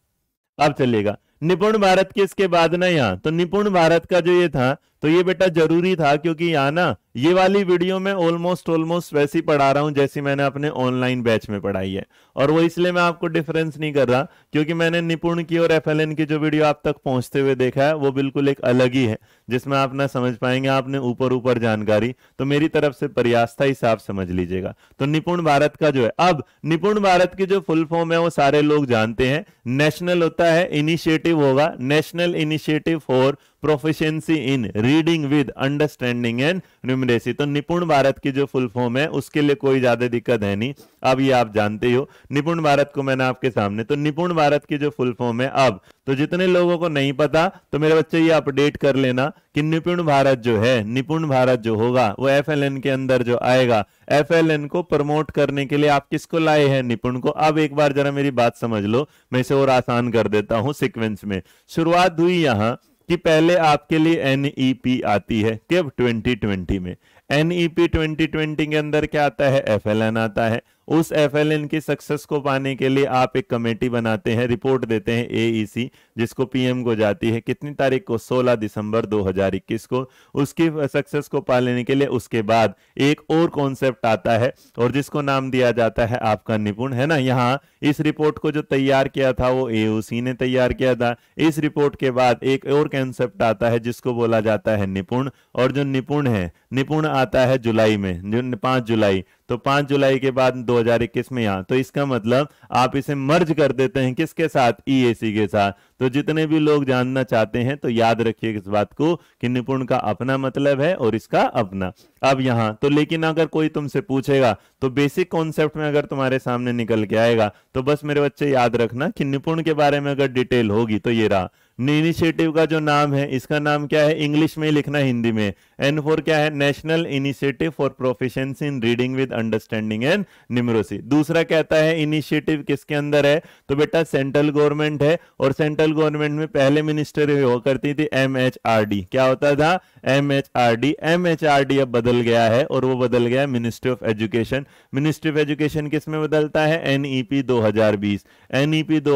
अब चलिएगा निपुण भारत के इसके बाद ना यहाँ तो निपुण भारत का जो ये था तो ये बेटा जरूरी था क्योंकि यहाँ ना ये वाली वीडियो में ऑलमोस्ट ऑलमोस्ट वैसी पढ़ा रहा हूं जैसी मैंने अपने ऑनलाइन बैच में पढ़ाई है और वो इसलिए मैं आपको डिफरेंस नहीं कर रहा क्योंकि मैंने निपुण की और एफ की जो वीडियो आप तक पहुंचते हुए देखा है वो बिल्कुल एक अलग ही है जिसमें आप ना समझ पाएंगे आपने ऊपर ऊपर जानकारी तो मेरी तरफ से प्रयास था इसे आप समझ लीजिएगा तो निपुण भारत का जो है अब निपुण भारत की जो फुल फॉर्म है वो सारे लोग जानते हैं नेशनल होता है इनिशिएटिव होगा national initiative for proficiency in reading with understanding and numeracy तो निपुण भारत की जो फुल फॉर्म है उसके लिए कोई ज्यादा दिक्कत है नहीं अब ये आप जानते हो निपुण भारत को मैंने आपके सामने तो निपुण भारत की जो फुल फॉर्म है अब तो जितने लोगों को नहीं पता तो मेरे बच्चे ये अपडेट कर लेना कि निपुण भारत जो है निपुण भारत जो होगा वो एफ के अंदर जो आएगा एफ को प्रमोट करने के लिए आप किसको लाए हैं निपुण को अब एक बार जरा मेरी बात समझ लो मैं इसे और आसान कर देता हूं सिक्वेंस में शुरुआत हुई यहां कि पहले आपके लिए एन e आती है कब 2020 में एनईपी 2020 e के अंदर क्या आता है एफ आता है उस एफ की सक्सेस को पाने के लिए आप एक कमेटी बनाते हैं रिपोर्ट देते हैं एईसी e जिसको पीएम को जाती है कितनी तारीख को 16 दिसंबर 2021 को उसकी सक्सेस को पा लेने के लिए उसके बाद एक और कॉन्सेप्ट आता है और जिसको नाम दिया जाता है आपका निपुण है ना यहाँ इस रिपोर्ट को जो तैयार किया था वो ए e ने तैयार किया था इस रिपोर्ट के बाद एक और कॉन्सेप्ट आता है जिसको बोला जाता है निपुण और जो निपुण है निपुण आता है जुलाई में जो जुलाई तो पांच जुलाई के बाद 2021 में यहां तो इसका मतलब आप इसे मर्ज कर देते हैं किसके साथ ईएसी e के साथ तो जितने भी लोग जानना चाहते हैं तो याद रखिए इस बात को कि निपुण का अपना मतलब है और इसका अपना अब यहां तो लेकिन अगर कोई तुमसे पूछेगा तो बेसिक कॉन्सेप्ट में अगर तुम्हारे सामने निकल के आएगा तो बस मेरे बच्चे याद रखना कि निपुण के बारे में अगर डिटेल होगी तो ये रहा इनिशिएटिव का जो नाम है इसका नाम क्या है इंग्लिश में लिखना हिंदी में एन फोर क्या है national initiative for professions in reading with understanding and numeracy दूसरा कहता है इनिशिएटिव किसके अंदर है तो बेटा सेंट्रल गवर्नमेंट है और सेंट्रल गवर्नमेंट में पहले मिनिस्टर हुआ करती थी एम क्या होता था M H R D M H R D अब बदल गया है और वो बदल गया है ministry of education ministry of education किस में बदलता है एनईपी दो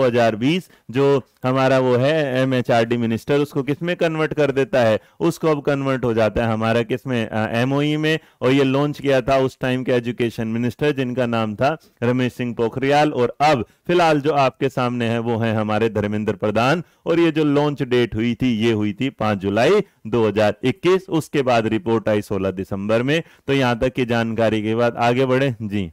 हजार जो हमारा वो है एमएचआरडी मिनिस्टर उसको किस में कन्वर्ट कर देता है उसको अब कन्वर्ट हो जाता है हमारा किस में एम e में और ये लॉन्च किया था उस टाइम के एजुकेशन मिनिस्टर जिनका नाम था रमेश सिंह पोखरियाल और अब फिलहाल जो आपके सामने है वो है हमारे धर्मेंद्र प्रधान और ये जो लॉन्च डेट हुई थी ये हुई थी पांच जुलाई 2021 उसके बाद रिपोर्ट आई 16 दिसंबर में तो यहां तक की जानकारी के बाद आगे बढ़े जी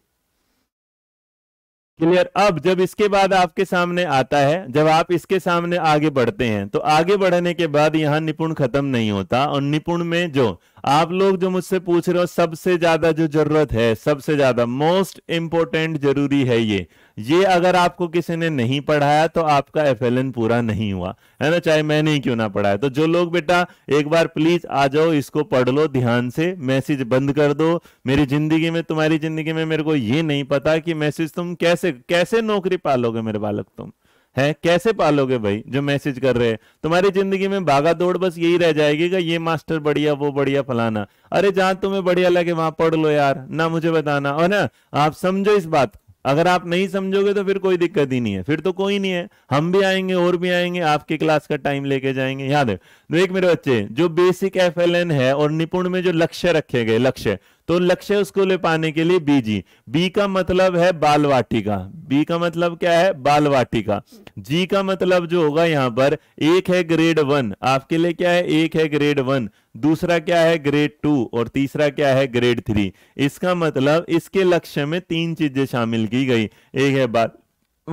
क्लियर अब जब इसके बाद आपके सामने आता है जब आप इसके सामने आगे बढ़ते हैं तो आगे बढ़ने के बाद यहां निपुण खत्म नहीं होता और निपुण में जो आप लोग जो मुझसे पूछ रहे हो सबसे ज्यादा जो जरूरत है सबसे ज्यादा मोस्ट इंपोर्टेंट जरूरी है ये ये अगर आपको किसी ने नहीं पढ़ाया तो आपका एफ पूरा नहीं हुआ है ना चाहे मैंने ही क्यों ना पढ़ाया तो जो लोग बेटा एक बार प्लीज आ जाओ इसको पढ़ लो ध्यान से मैसेज बंद कर दो मेरी जिंदगी में तुम्हारी जिंदगी में मेरे को ये नहीं पता कि मैसेज तुम कैसे कैसे नौकरी पालोगे मेरे बालक तुम है कैसे पालोगे भाई जो मैसेज कर रहे हैं तुम्हारी जिंदगी में भागा दौड़ बस यही रह जाएगी कि ये मास्टर बढ़िया वो बढ़िया फलाना अरे जहां तुम्हें बढ़िया लगे वहां पढ़ लो यार ना मुझे बताना और ना आप समझो इस बात अगर आप नहीं समझोगे तो फिर कोई दिक्कत ही नहीं है फिर तो कोई नहीं है हम भी आएंगे और भी आएंगे आपके क्लास का टाइम लेके जाएंगे याद है एक मेरे बच्चे जो बेसिक एफ है और निपुण में जो लक्ष्य रखे गए लक्ष्य तो लक्ष्य उसको ले पाने के लिए बीजी बी का मतलब है बाल वाटिका बी का मतलब क्या है बाल वाटिका जी का मतलब जो होगा यहां पर एक है ग्रेड वन आपके लिए क्या है एक है ग्रेड वन दूसरा क्या है ग्रेड टू और तीसरा क्या है ग्रेड थ्री इसका मतलब इसके लक्ष्य में तीन चीजें शामिल की गई एक है बाल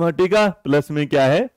वाटिका प्लस में क्या है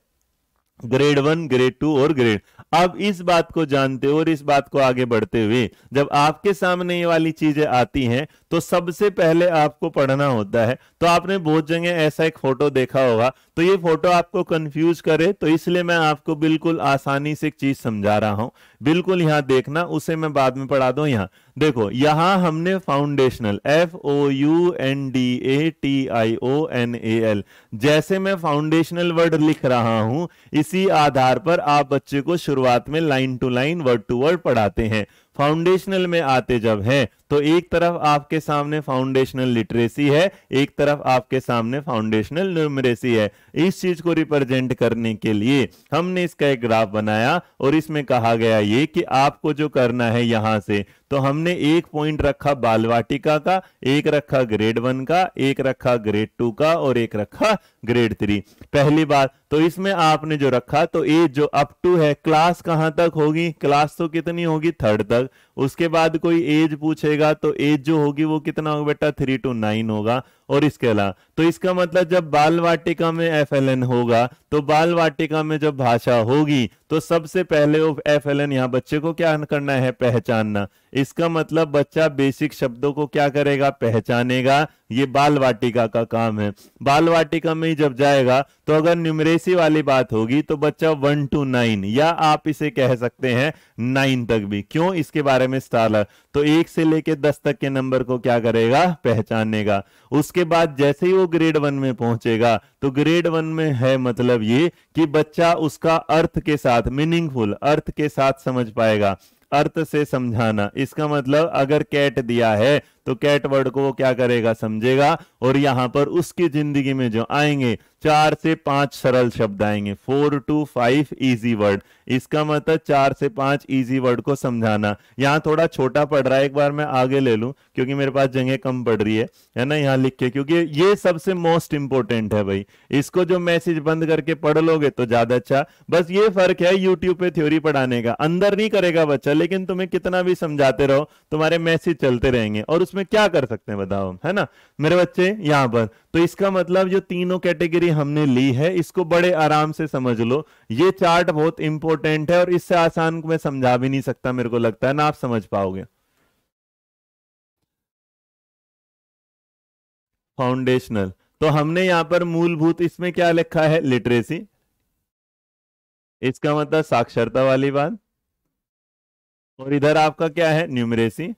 ग्रेड वन ग्रेड टू और ग्रेड अब इस बात को जानते हुए और इस बात को आगे बढ़ते हुए जब आपके सामने ये वाली चीजें आती हैं तो सबसे पहले आपको पढ़ना होता है तो आपने बहुत जगह ऐसा एक फोटो देखा होगा तो ये फोटो आपको कंफ्यूज करे तो इसलिए मैं आपको बिल्कुल आसानी से एक चीज समझा रहा हूं बिल्कुल यहां देखना उसे मैं बाद में पढ़ा दू यहां देखो यहां हमने foundational F O U N D A T I O N A L जैसे मैं फाउंडेशनल वर्ड लिख रहा हूं इसी आधार पर आप बच्चे को शुरुआत में line to line word to word पढ़ाते हैं फाउंडेशनल में आते जब हैं तो एक तरफ आपके सामने फाउंडेशनल लिटरेसी है एक तरफ आपके सामने फाउंडेशनल न्यूमरेसी है इस चीज को रिप्रेजेंट करने के लिए हमने इसका एक ग्राफ बनाया और इसमें कहा गया ये कि आपको जो करना है यहां से तो हमने एक पॉइंट रखा बालवाटिका का एक रखा ग्रेड वन का एक रखा ग्रेड टू का और एक रखा ग्रेड थ्री पहली बात तो इसमें आपने जो रखा तो ए जो अप टू है क्लास कहां तक होगी क्लास तो कितनी होगी थर्ड तक उसके बाद कोई एज पूछेगा तो एज जो होगी वो कितना होगा बेटा थ्री टू नाइन होगा और इसके अलावा तो इसका मतलब जब बाल वाटिका में एफ एल एन होगा तो बाल वाटिका में जब भाषा होगी तो सबसे पहले वो एफ एल एन यहाँ बच्चे को क्या करना है पहचानना इसका मतलब बच्चा बेसिक शब्दों को क्या करेगा पहचानेगा ये बाल वाटिका का काम है बाल वाटिका में जब जाएगा तो अगर न्यूमरेसी वाली बात होगी तो बच्चा वन टू नाइन या आप इसे कह सकते हैं नाइन तक भी क्यों इसके बारे में स्टालर तो एक से लेके दस तक के नंबर को क्या करेगा पहचानने का उसके बाद जैसे ही वो ग्रेड वन में पहुंचेगा तो ग्रेड वन में है मतलब ये कि बच्चा उसका अर्थ के साथ मीनिंगफुल अर्थ के साथ समझ पाएगा अर्थ से समझाना इसका मतलब अगर कैट दिया है तो कैट वर्ड को वो क्या करेगा समझेगा और यहां पर उसकी जिंदगी में जो आएंगे चार से पांच सरल शब्द आएंगे four to five easy word इसका मतलब चार से पांच इजी वर्ड को समझाना यहाँ थोड़ा छोटा पड़ रहा है एक बार मैं आगे ले लू क्योंकि मेरे पास जगह कम पड़ रही है है ना यहाँ लिख के क्योंकि ये सबसे मोस्ट इंपॉर्टेंट है भाई इसको जो मैसेज बंद करके पढ़ लोगे तो ज्यादा अच्छा बस ये फर्क है यूट्यूब पे थ्योरी पढ़ाने का अंदर नहीं करेगा बच्चा लेकिन तुम्हें कितना भी समझाते रहो तुम्हारे मैसेज चलते रहेंगे और उसमें उसमें क्या कर सकते हैं बताओ है ना मेरे बच्चे यहां पर तो इसका मतलब जो तीनों कैटेगरी हमने ली है इसको बड़े आराम से समझ लो ये चार्ट बहुत इंपॉर्टेंट है और इससे आसान को मैं समझा भी नहीं सकता मेरे को लगता है ना आप समझ पाओगे फाउंडेशनल तो हमने यहां पर मूलभूत इसमें क्या लिखा है लिटरेसी इसका मतलब साक्षरता वाली बात और इधर आपका क्या है न्यूमरेसी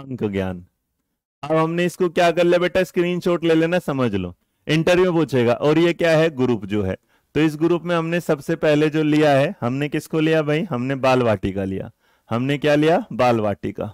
अंक ज्ञान अब हमने इसको क्या कर लिया बेटा स्क्रीनशॉट ले लेना समझ लो इंटरव्यू पूछेगा और ये क्या है ग्रुप जो है तो इस ग्रुप में हमने सबसे पहले जो लिया है हमने किसको लिया भाई हमने बाल वाटिका लिया हमने क्या लिया बाल वाटिका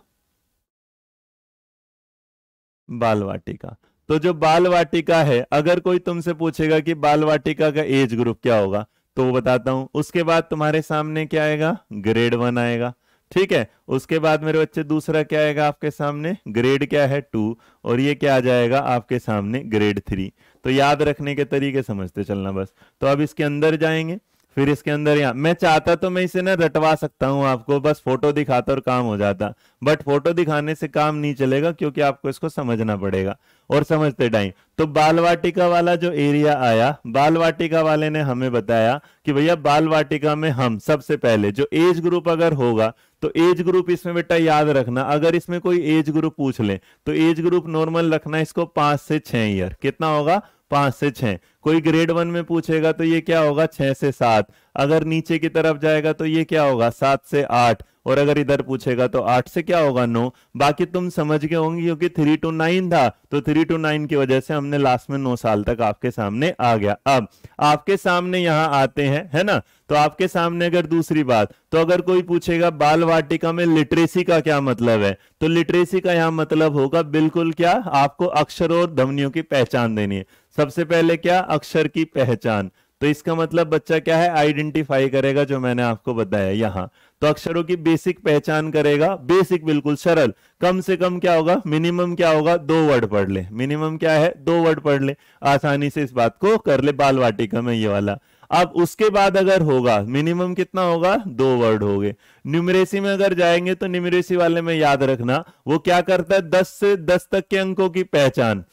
बाल वाटिका तो जो बाल वाटिका है अगर कोई तुमसे पूछेगा कि बाल वाटिका का एज ग्रुप क्या होगा तो वो बताता हूं उसके बाद तुम्हारे सामने क्या आएगा ग्रेड वन आएगा ठीक है उसके बाद मेरे बच्चे दूसरा क्या आएगा आपके सामने ग्रेड क्या है टू और ये क्या आ जाएगा आपके सामने ग्रेड थ्री तो याद रखने के तरीके समझते चलना बस तो अब इसके अंदर जाएंगे फिर इसके अंदर यहाँ मैं चाहता तो मैं इसे ना रटवा सकता हूँ आपको बस फोटो दिखाता और काम हो जाता बट फोटो दिखाने से काम नहीं चलेगा क्योंकि आपको इसको समझना पड़ेगा और समझते टाइम तो बाल वाटिका वाला जो एरिया आया बाल वाटिका वाले ने हमें बताया कि भैया बाल वाटिका में हम सबसे पहले जो एज ग्रुप अगर होगा तो एज ग्रुप इसमें बेटा याद रखना अगर इसमें कोई एज ग्रुप पूछ ले तो एज ग्रुप नॉर्मल रखना इसको पांच से छह ईयर कितना होगा पांच से छह कोई ग्रेड वन में पूछेगा तो ये क्या होगा छह से सात अगर नीचे की तरफ जाएगा तो ये क्या होगा सात से आठ और अगर इधर पूछेगा तो आठ से क्या होगा नौ बाकी तुम समझ गए होंगे क्योंकि थ्री टू नाइन था तो थ्री टू नाइन की वजह से हमने लास्ट में नौ साल तक आपके सामने आ गया अब आपके सामने यहाँ आते हैं है ना तो आपके सामने अगर दूसरी बात तो अगर कोई पूछेगा बाल वाटिका में लिटरेसी का क्या मतलब है तो लिटरेसी का यहां मतलब होगा बिल्कुल क्या आपको अक्षरों और ध्वनियों की पहचान देनी है सबसे पहले क्या अक्षर की पहचान तो इसका मतलब बच्चा क्या है आइडेंटिफाई करेगा जो मैंने आपको बताया यहाँ तो अक्षरों की बेसिक पहचान करेगा बेसिक बिल्कुल सरल कम से कम क्या होगा मिनिमम क्या होगा दो वर्ड पढ़ ले मिनिमम क्या है दो वर्ड पढ़ ले आसानी से इस बात को कर ले बाल वाटिका में ये वाला अब उसके बाद अगर होगा मिनिमम कितना होगा दो वर्ड हो गए न्यूमरेसी में अगर जाएंगे तो न्यूमरेसी वाले में याद रखना वो क्या करता है दस से दस तक के अंकों की पहचान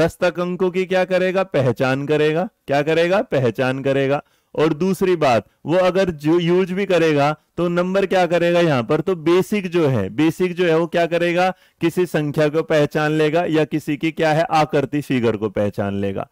दस तक अंकों की क्या करेगा पहचान करेगा क्या करेगा पहचान करेगा और दूसरी बात वो अगर जो यूज भी करेगा तो नंबर क्या करेगा यहां पर तो बेसिक जो है बेसिक जो है वो क्या करेगा किसी संख्या को पहचान लेगा या किसी की क्या है आकृति फिगर को पहचान लेगा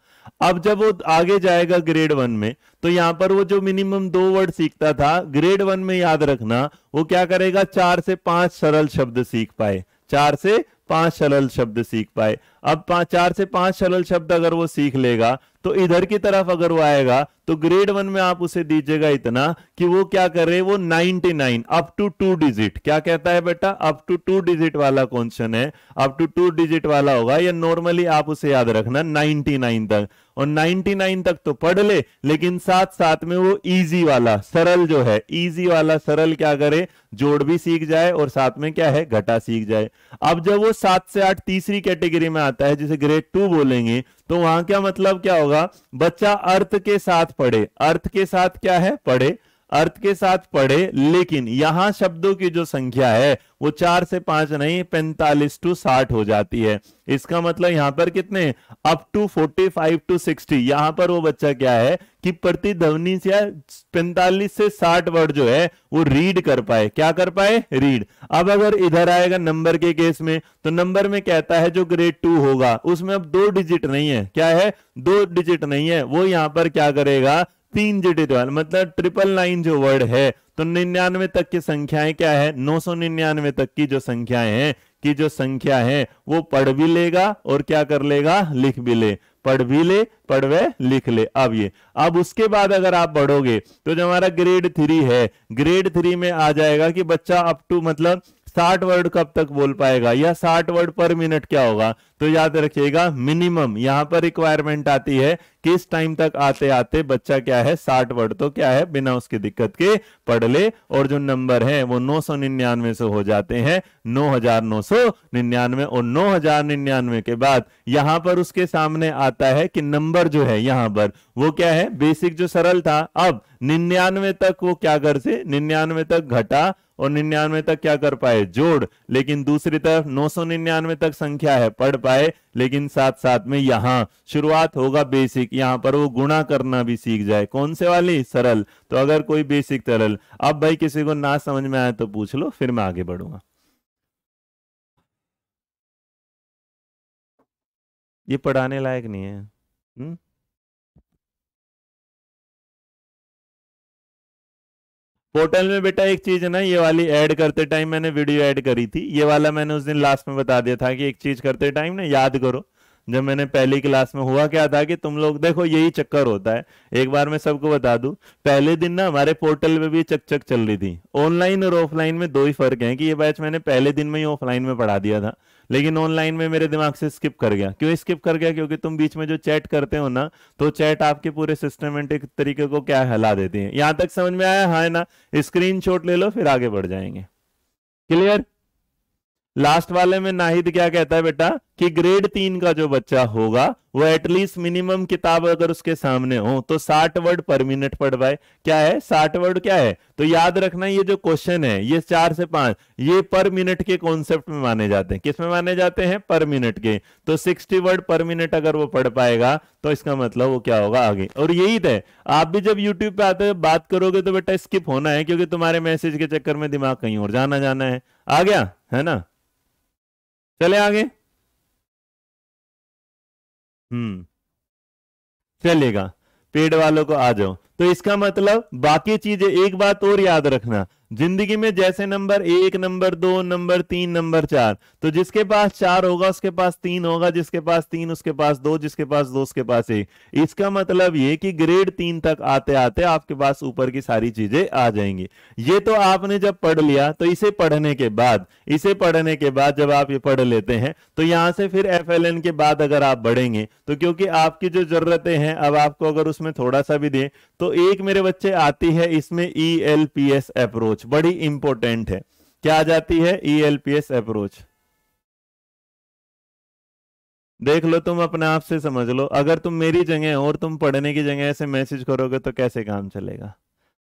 अब जब वो आगे जाएगा ग्रेड वन में तो यहां पर वो जो मिनिमम दो वर्ड सीखता था ग्रेड वन में याद रखना वो क्या करेगा चार से पांच सरल शब्द सीख पाए चार से पांच सरल शब्द सीख पाए अब चार से पांच सरल शब्द अगर वो सीख लेगा तो इधर की तरफ अगर वो आएगा तो ग्रेड वन में आप उसे दीजिएगा इतना कि वो क्या करे वो 99 अप टू टू डिजिट क्या कहता है बेटा अप टू टू डिजिट वाला क्वेश्चन है अप टू टू डिजिट वाला होगा या नॉर्मली आप उसे याद रखना 99 तक और 99 तक तो पढ़ ले लेकिन साथ साथ में वो इजी वाला सरल जो है इजी वाला सरल क्या करे जोड़ भी सीख जाए और साथ में क्या है घटा सीख जाए अब जब वो सात से आठ तीसरी कैटेगरी में आता है जिसे ग्रेड टू बोलेंगे तो वहां क्या मतलब क्या होगा बच्चा अर्थ के साथ पढ़े अर्थ के साथ क्या है पढ़े अर्थ के साथ पढ़े लेकिन यहां शब्दों की जो संख्या है वो चार से पांच नहीं पैंतालीस टू साठ हो जाती है इसका मतलब यहां पर कितने up to forty five to sixty यहां पर वो बच्चा क्या है कि प्रतिध्वनि से पैंतालीस से साठ वर्ड जो है वो रीड कर पाए क्या कर पाए रीड अब अगर इधर आएगा नंबर के केस में तो नंबर में कहता है जो ग्रेड टू होगा उसमें अब दो डिजिट नहीं है क्या है दो डिजिट नहीं है वो यहां पर क्या करेगा तीन डिजिट वाला मतलब ट्रिपल नाइन जो वर्ड है तो निन्यानवे तक की संख्याएं क्या है नौ सौ निन्यानवे तक की जो संख्याएं हैं की जो संख्या है वो पढ़ भी लेगा और क्या कर लेगा लिख भी ले पढ़ भी ले पढ़ वे लिख ले अब ये अब उसके बाद अगर आप बढ़ोगे तो जो हमारा ग्रेड थ्री है ग्रेड थ्री में आ जाएगा कि बच्चा अप टू मतलब साठ वर्ड कब तक बोल पाएगा या साठ वर्ड पर मिनट क्या होगा तो याद रखिएगा मिनिमम यहां पर रिक्वायरमेंट आती है किस टाइम तक आते आते बच्चा क्या है साठ वर्ड तो क्या है बिना उसकी दिक्कत के पढ़ ले और जो नंबर है वो नौ सौ निन्यानवे से हो जाते हैं नौ हजार नौ सौ निन्यानवे और नौ हजार निन्यानवे के बाद यहां पर उसके सामने आता है कि नंबर जो है यहां पर वो क्या है बेसिक जो सरल था अब निन्यानवे तक वो क्या कर से निन्यानवे तक घटा और निन्यानवे तक क्या कर पाए जोड़ लेकिन दूसरी तरफ नौ सौ निन्यानवे तक संख्या है पढ़ पाए लेकिन साथ साथ में यहाँ शुरुआत होगा बेसिक यहाँ पर वो गुणा करना भी सीख जाए कौन से वाली सरल तो अगर कोई बेसिक तरल अब भाई किसी को ना समझ में आए तो पूछ लो फिर मैं आगे बढ़ूंगा ये पढ़ाने लायक नहीं है हुँ? हम्म? पोर्टल में बेटा एक चीज है ना ये वाली ऐड करते टाइम मैंने वीडियो ऐड करी थी ये वाला मैंने उस दिन लास्ट में बता दिया था कि एक चीज करते टाइम ना याद करो जब मैंने पहली क्लास में हुआ क्या था कि तुम लोग देखो यही चक्कर होता है एक बार मैं सबको बता दू पहले दिन ना हमारे पोर्टल में भी चक चक चल रही थी ऑनलाइन और ऑफलाइन में दो ही फर्क है कि ये बैच मैंने पहले दिन में ही ऑफलाइन में पढ़ा दिया था लेकिन ऑनलाइन में मेरे दिमाग से स्किप कर गया क्यों स्किप कर गया क्योंकि तुम बीच में जो चैट करते हो ना तो चैट आपके पूरे सिस्टमेटिक तरीके को क्या हिला देती है यहां तक समझ में आया हाँ ना स्क्रीन ले लो फिर आगे बढ़ जाएंगे क्लियर लास्ट वाले में नाहिद क्या कहता है बेटा कि ग्रेड तीन का जो बच्चा होगा वो एटलीस्ट मिनिमम किताब अगर उसके सामने हो तो साठ वर्ड पर मिनट पढ़ पाए क्या है साठ वर्ड क्या है तो याद रखना ये जो क्वेश्चन है ये चार से पांच ये पर मिनट के कॉन्सेप्ट में माने जाते हैं किस में माने जाते हैं पर मिनट के तो सिक्सटी वर्ड पर मिनट अगर वो पढ़ पाएगा तो इसका मतलब वो क्या होगा आगे और यही थे तो आप भी जब यूट्यूब पे आते बात करोगे तो बेटा स्किप होना है क्योंकि तुम्हारे मैसेज के चक्कर में दिमाग कहीं और जाना जाना है आ गया है ना चले आगे हम्म चलेगा पेड़ वालों को आ जाओ तो इसका मतलब बाकी चीजें एक बात और याद रखना जिंदगी में जैसे नंबर एक नंबर दो नंबर तीन नंबर चार तो जिसके पास चार होगा उसके पास तीन होगा जिसके पास तीन उसके पास दो जिसके पास दो उसके पास एक इसका मतलब ये कि ग्रेड तीन तक आते आते आपके पास ऊपर की सारी चीजें आ जाएंगी ये तो आपने जब पढ़ लिया तो इसे पढ़ने के बाद इसे पढ़ने के बाद जब आप ये पढ़ लेते हैं तो यहां से फिर एफ के बाद अगर आप बढ़ेंगे तो क्योंकि आपकी जो जरूरतें हैं अब आपको अगर उसमें थोड़ा सा भी दें तो एक मेरे बच्चे आती है इसमें E L P S approach approach बड़ी इंपॉर्टेंट है क्या आ जाती है ईएलपीएस e अप्रोच देख लो तुम अपने आप से समझ लो अगर तुम मेरी जगह और तुम पढ़ने की जगह ऐसे मैसेज करोगे तो कैसे काम चलेगा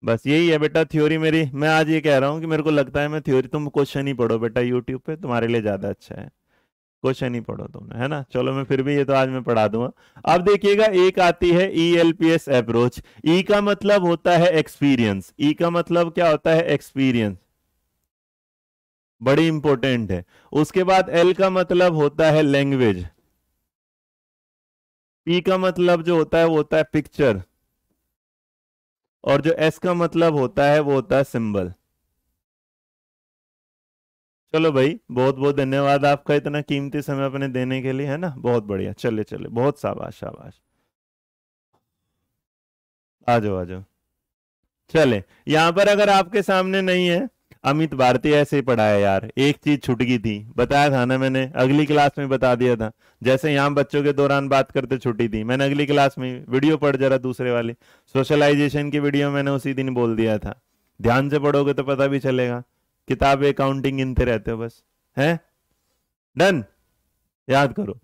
बस यही है बेटा थ्योरी मेरी मैं आज ये कह रहा हूं कि मेरे को लगता है मैं थ्योरी तुम क्वेश्चन ही पढ़ो बेटा यूट्यूब पे तुम्हारे लिए ज़्यादा अच्छा है क्वेश्चन ही पढ़ो तुमने है ना चलो मैं फिर भी ये तो आज मैं पढ़ा दूंगा अब देखिएगा एक आती है E L P S approach E का मतलब होता है एक्सपीरियंस ई e का मतलब क्या होता है एक्सपीरियंस बड़ी इंपॉर्टेंट है उसके बाद एल का मतलब होता है लैंग्वेज पी e का मतलब जो होता है वो होता है पिक्चर और जो एस का मतलब होता है वो होता है सिंबल चलो भाई बहुत बहुत धन्यवाद आपका इतना कीमती समय अपने देने के लिए है ना बहुत बढ़िया चले चले बहुत शाबाश शाबाश आ जाओ आ जाओ चले यहाँ पर अगर आपके सामने नहीं है अमित भारती ऐसे ही पढ़ाया यार एक चीज छुट गई थी बताया था ना मैंने अगली क्लास में बता दिया था जैसे यहाँ बच्चों के दौरान बात करते छुट्टी थी मैंने अगली क्लास में वीडियो पढ़ जरा दूसरे वाली सोशलाइजेशन की वीडियो मैंने उसी दिन बोल दिया था ध्यान से पढ़ोगे तो पता भी चलेगा किताबें काउंटिंग गिनते रहते हो बस है डन याद करो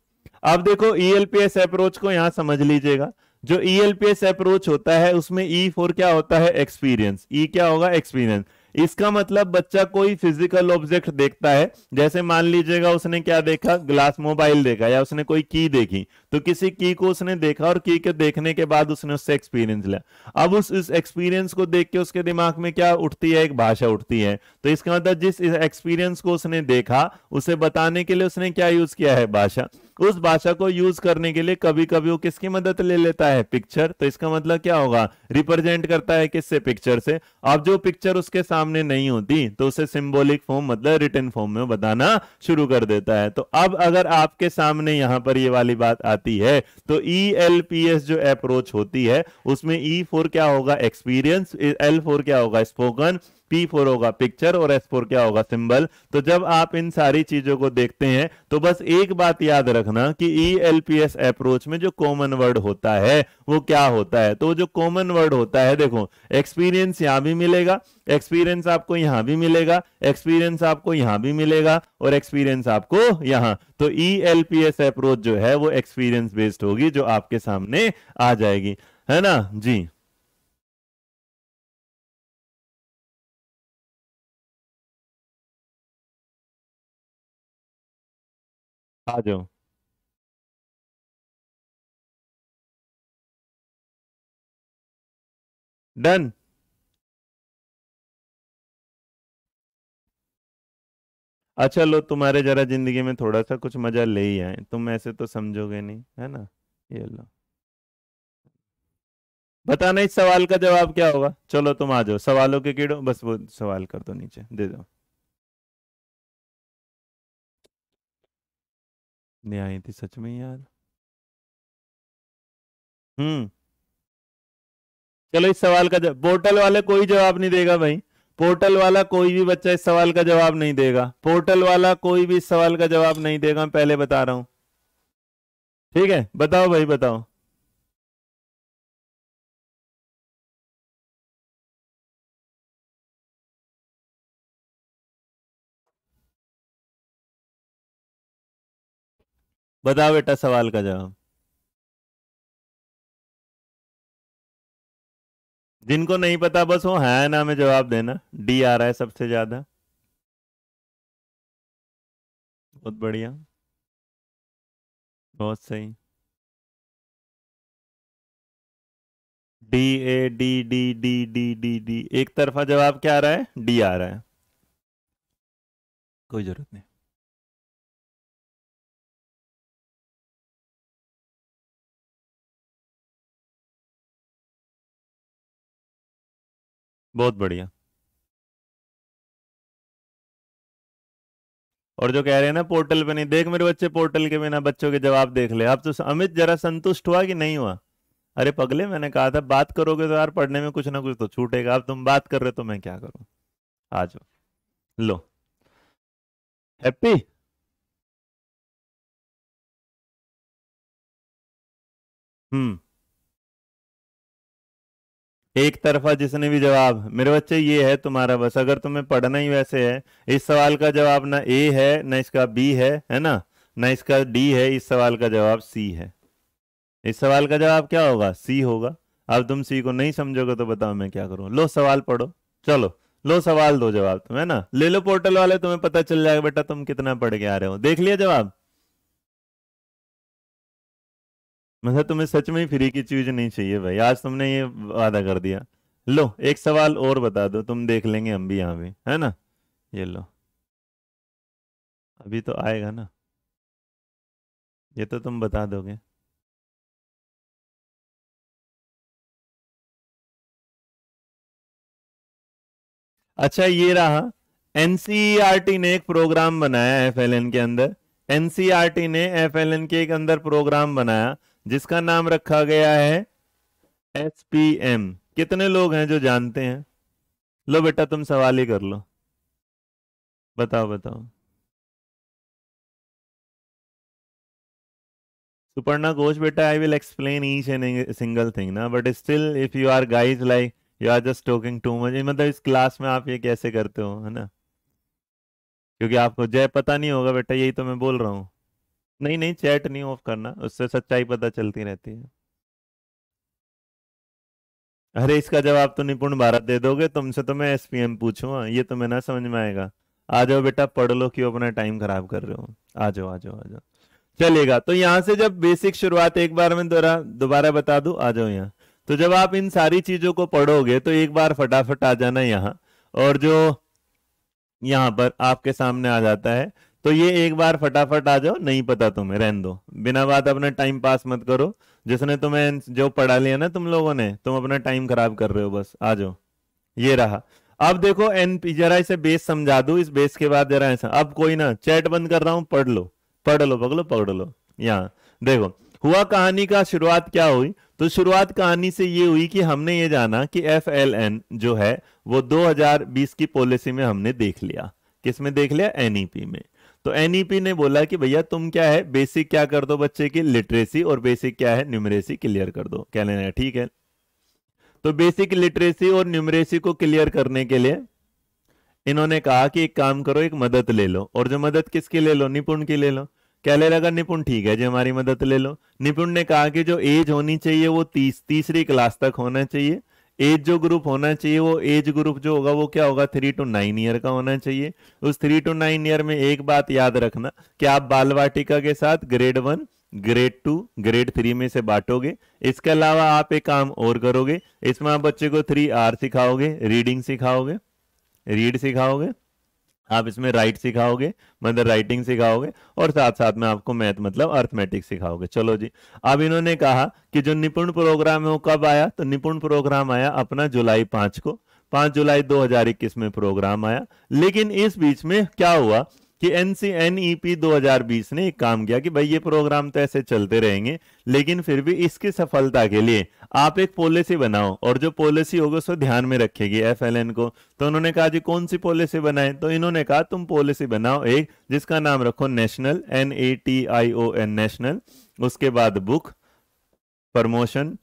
अब देखो ईएलपीएस e अप्रोच को यहां समझ लीजिएगा जो ईएलपीएस e अप्रोच होता है उसमें ई e फोर क्या होता है एक्सपीरियंस ई क्या होगा एक्सपीरियंस इसका मतलब बच्चा कोई फिजिकल ऑब्जेक्ट देखता है जैसे मान लीजिएगा उसने क्या देखा ग्लास मोबाइल देखा या उसने कोई की देखी तो किसी की को उसने देखा और की के देखने के बाद उसने उससे एक्सपीरियंस लिया अब उस एक्सपीरियंस को देख के उसके दिमाग में क्या उठती है एक भाषा उठती है तो इसका मतलब जिस एक्सपीरियंस को उसने देखा उसे बताने के लिए उसने क्या यूज किया है भाषा उस भाषा को यूज करने के लिए कभी कभी वो किसकी मदद ले लेता है पिक्चर तो इसका मतलब क्या होगा रिप्रेजेंट करता है किससे पिक्चर से अब जो पिक्चर उसके सामने नहीं होती तो उसे सिंबॉलिक फॉर्म मतलब रिटर्न फॉर्म में बताना शुरू कर देता है तो अब अगर आपके सामने यहां पर ये वाली बात आती है तो ई एल पी एस जो अप्रोच होती है उसमें ई e फोर क्या होगा एक्सपीरियंस एल फोर क्या होगा स्पोकन पी फोर होगा पिक्चर और एस फोर क्या होगा सिंबल तो जब आप इन सारी चीजों को देखते हैं तो बस एक बात याद रखना कि E L P S approach में जो कॉमन वर्ड होता है वो क्या होता है तो जो कॉमन वर्ड होता है देखो एक्सपीरियंस यहां भी मिलेगा एक्सपीरियंस आपको यहां भी मिलेगा एक्सपीरियंस आपको यहां भी मिलेगा और एक्सपीरियंस आपको यहां तो E L P S approach जो है वो एक्सपीरियंस बेस्ड होगी जो आपके सामने आ जाएगी है ना जी आ जाओ डन अच्छा लो तुम्हारे जरा जिंदगी में थोड़ा सा कुछ मजा ले ही आए तुम ऐसे तो समझोगे नहीं है ना ये लो बताना इस सवाल का जवाब क्या होगा चलो तुम आ जाओ सवालों के कीड़ो बस वो सवाल कर दो नीचे दे दो न्याय आए सच में यार हम्म चलो इस सवाल का जवाब पोर्टल वाला कोई जवाब नहीं देगा भाई पोर्टल वाला कोई भी बच्चा इस सवाल का जवाब नहीं देगा पोर्टल वाला कोई भी इस सवाल का जवाब नहीं देगा मैं पहले बता रहा हूं ठीक है बताओ भाई बताओ बताओ बेटा सवाल का जवाब जिनको नहीं पता बस वो है ना में जवाब देना डी आ रहा है सबसे ज्यादा बहुत बढ़िया बहुत सही D A D D D D D D एक तरफा जवाब क्या आ रहा है डी आ रहा है कोई जरूरत नहीं बहुत बढ़िया और जो कह रहे हैं ना पोर्टल पे नहीं देख मेरे बच्चे पोर्टल के बिना बच्चों के जवाब देख ले आप तो अमित जरा संतुष्ट हुआ कि नहीं हुआ अरे पगले मैंने कहा था बात करोगे तो यार पढ़ने में कुछ ना कुछ तो छूटेगा अब तुम बात कर रहे हो तो मैं क्या करूं आ जाओ लो हैप्पी हम्म एक तरफा जिसने भी जवाब मेरे बच्चे ये है तुम्हारा बस अगर तुम्हें पढ़ना ही वैसे है इस सवाल का जवाब ना ए है ना इसका बी है है ना ना इसका डी है इस सवाल का जवाब सी है इस सवाल का जवाब क्या होगा सी होगा अब तुम सी को नहीं समझोगे तो बताओ मैं क्या करूँ लो सवाल पढ़ो चलो लो सवाल दो जवाब तुम है ना ले लो पोर्टल वाले तुम्हें पता चल जाएगा बेटा तुम कितना पढ़ के आ रहे हो देख लिया जवाब मतलब तुम्हें सच में ही फ्री की चीज नहीं चाहिए भाई आज तुमने ये वादा कर दिया लो एक सवाल और बता दो तुम देख लेंगे हम भी यहाँ भी है ना ये लो अभी तो आएगा ना ये तो तुम बता दोगे अच्छा ये रहा एनसीईआरटी e ने एक प्रोग्राम बनाया एफ के अंदर एनसीईआरटी e ने एफ के अंदर प्रोग्राम बनाया जिसका नाम रखा गया है एस पी एम कितने लोग हैं जो जानते हैं लो बेटा तुम सवाल ही कर लो बताओ बताओ सुपर्णा घोष बेटा I will explain each and single thing ना but still if you are guys like you are just talking too much मतलब इस क्लास में आप ये कैसे करते हो है ना क्योंकि आपको जय पता नहीं होगा बेटा यही तो मैं बोल रहा हूँ नहीं नहीं चैट नहीं ऑफ करना उससे सच्चाई पता चलती रहती है अरे इसका जवाब तो निपुण भारत दे दोगे तुमसे तो मैं एसपीएम पूछूंगा हाँ, ये तुम्हें ना समझ में आएगा आ जाओ बेटा पढ़ लो क्यों अपना टाइम खराब कर रहे हो आ जाओ आ जाओ आ जाओ चलेगा तो यहाँ से जब बेसिक शुरुआत एक बार में दोबारा दोबारा बता दू आ जाओ यहाँ तो जब आप इन सारी चीजों को पढ़ोगे तो एक बार फटाफट आ जाना यहाँ और जो यहाँ पर आपके सामने आ जाता है तो ये एक बार फटाफट आ जाओ नहीं पता तुम्हें रहने दो बिना बात अपना टाइम पास मत करो जिसने तुम्हें जो पढ़ा लिया ना तुम लोगों ने तुम अपना टाइम खराब कर रहे हो बस आ जाओ ये रहा अब देखो एन जरा इसे बेस समझा दू इस बेस के बाद जरा ऐसा अब कोई ना चैट बंद कर रहा हूं पढ़ लो पढ़ लो पकड़ो पकड़ लो यहाँ देखो हुआ कहानी का शुरुआत क्या हुई तो शुरुआत कहानी से ये हुई कि हमने ये जाना कि एफ एल एन जो है वो 2020 की पॉलिसी में हमने देख लिया किसमें देख लिया एनईपी e में तो एनईपी e ने बोला कि भैया तुम क्या है बेसिक क्या कर दो बच्चे की लिटरेसी और बेसिक क्या है न्यूमरेसी क्लियर कर दो क्या लेना है ठीक है तो बेसिक लिटरेसी और न्यूमरेसी को क्लियर करने के लिए इन्होंने कहा कि एक काम करो एक मदद ले लो और जो मदद किसकी ले लो निपुण की ले लो ले लगा निपुण ठीक है जी हमारी मदद ले लो निपुण ने कहा कि जो एज होनी चाहिए वो तीस तीसरी क्लास तक होना चाहिए एज जो ग्रुप होना चाहिए वो एज ग्रुप जो होगा वो क्या होगा थ्री टू नाइन ईयर का होना चाहिए उस थ्री टू नाइन ईयर में एक बात याद रखना कि आप बाल वाटिका के साथ grade one grade two grade three में से बांटोगे इसके अलावा आप एक काम और करोगे इसमें आप बच्चे को थ्री आर सिखाओगे रीडिंग सिखाओगे रीड सिखाओगे आप इसमें राइट सिखाओगे मतलब राइटिंग सिखाओगे और साथ साथ में आपको मैथ मतलब अर्थमेटिक सिखाओगे चलो जी अब इन्होंने कहा कि जो निपुण प्रोग्राम है वो कब आया तो निपुण प्रोग्राम आया अपना जुलाई पांच को पांच जुलाई 2021 में प्रोग्राम आया लेकिन इस बीच में क्या हुआ कि N C N E P दो ने एक काम किया कि भाई ये प्रोग्राम तो ऐसे चलते रहेंगे लेकिन फिर भी इसकी सफलता के लिए आप एक पॉलिसी बनाओ और जो पॉलिसी होगी उसको ध्यान में रखेगी एफ एल एन को तो उन्होंने कहा जी कौन सी पॉलिसी बनाए तो इन्होंने कहा तुम पॉलिसी बनाओ एक जिसका नाम रखो national N A T I O N national उसके बाद बुक प्रमोशन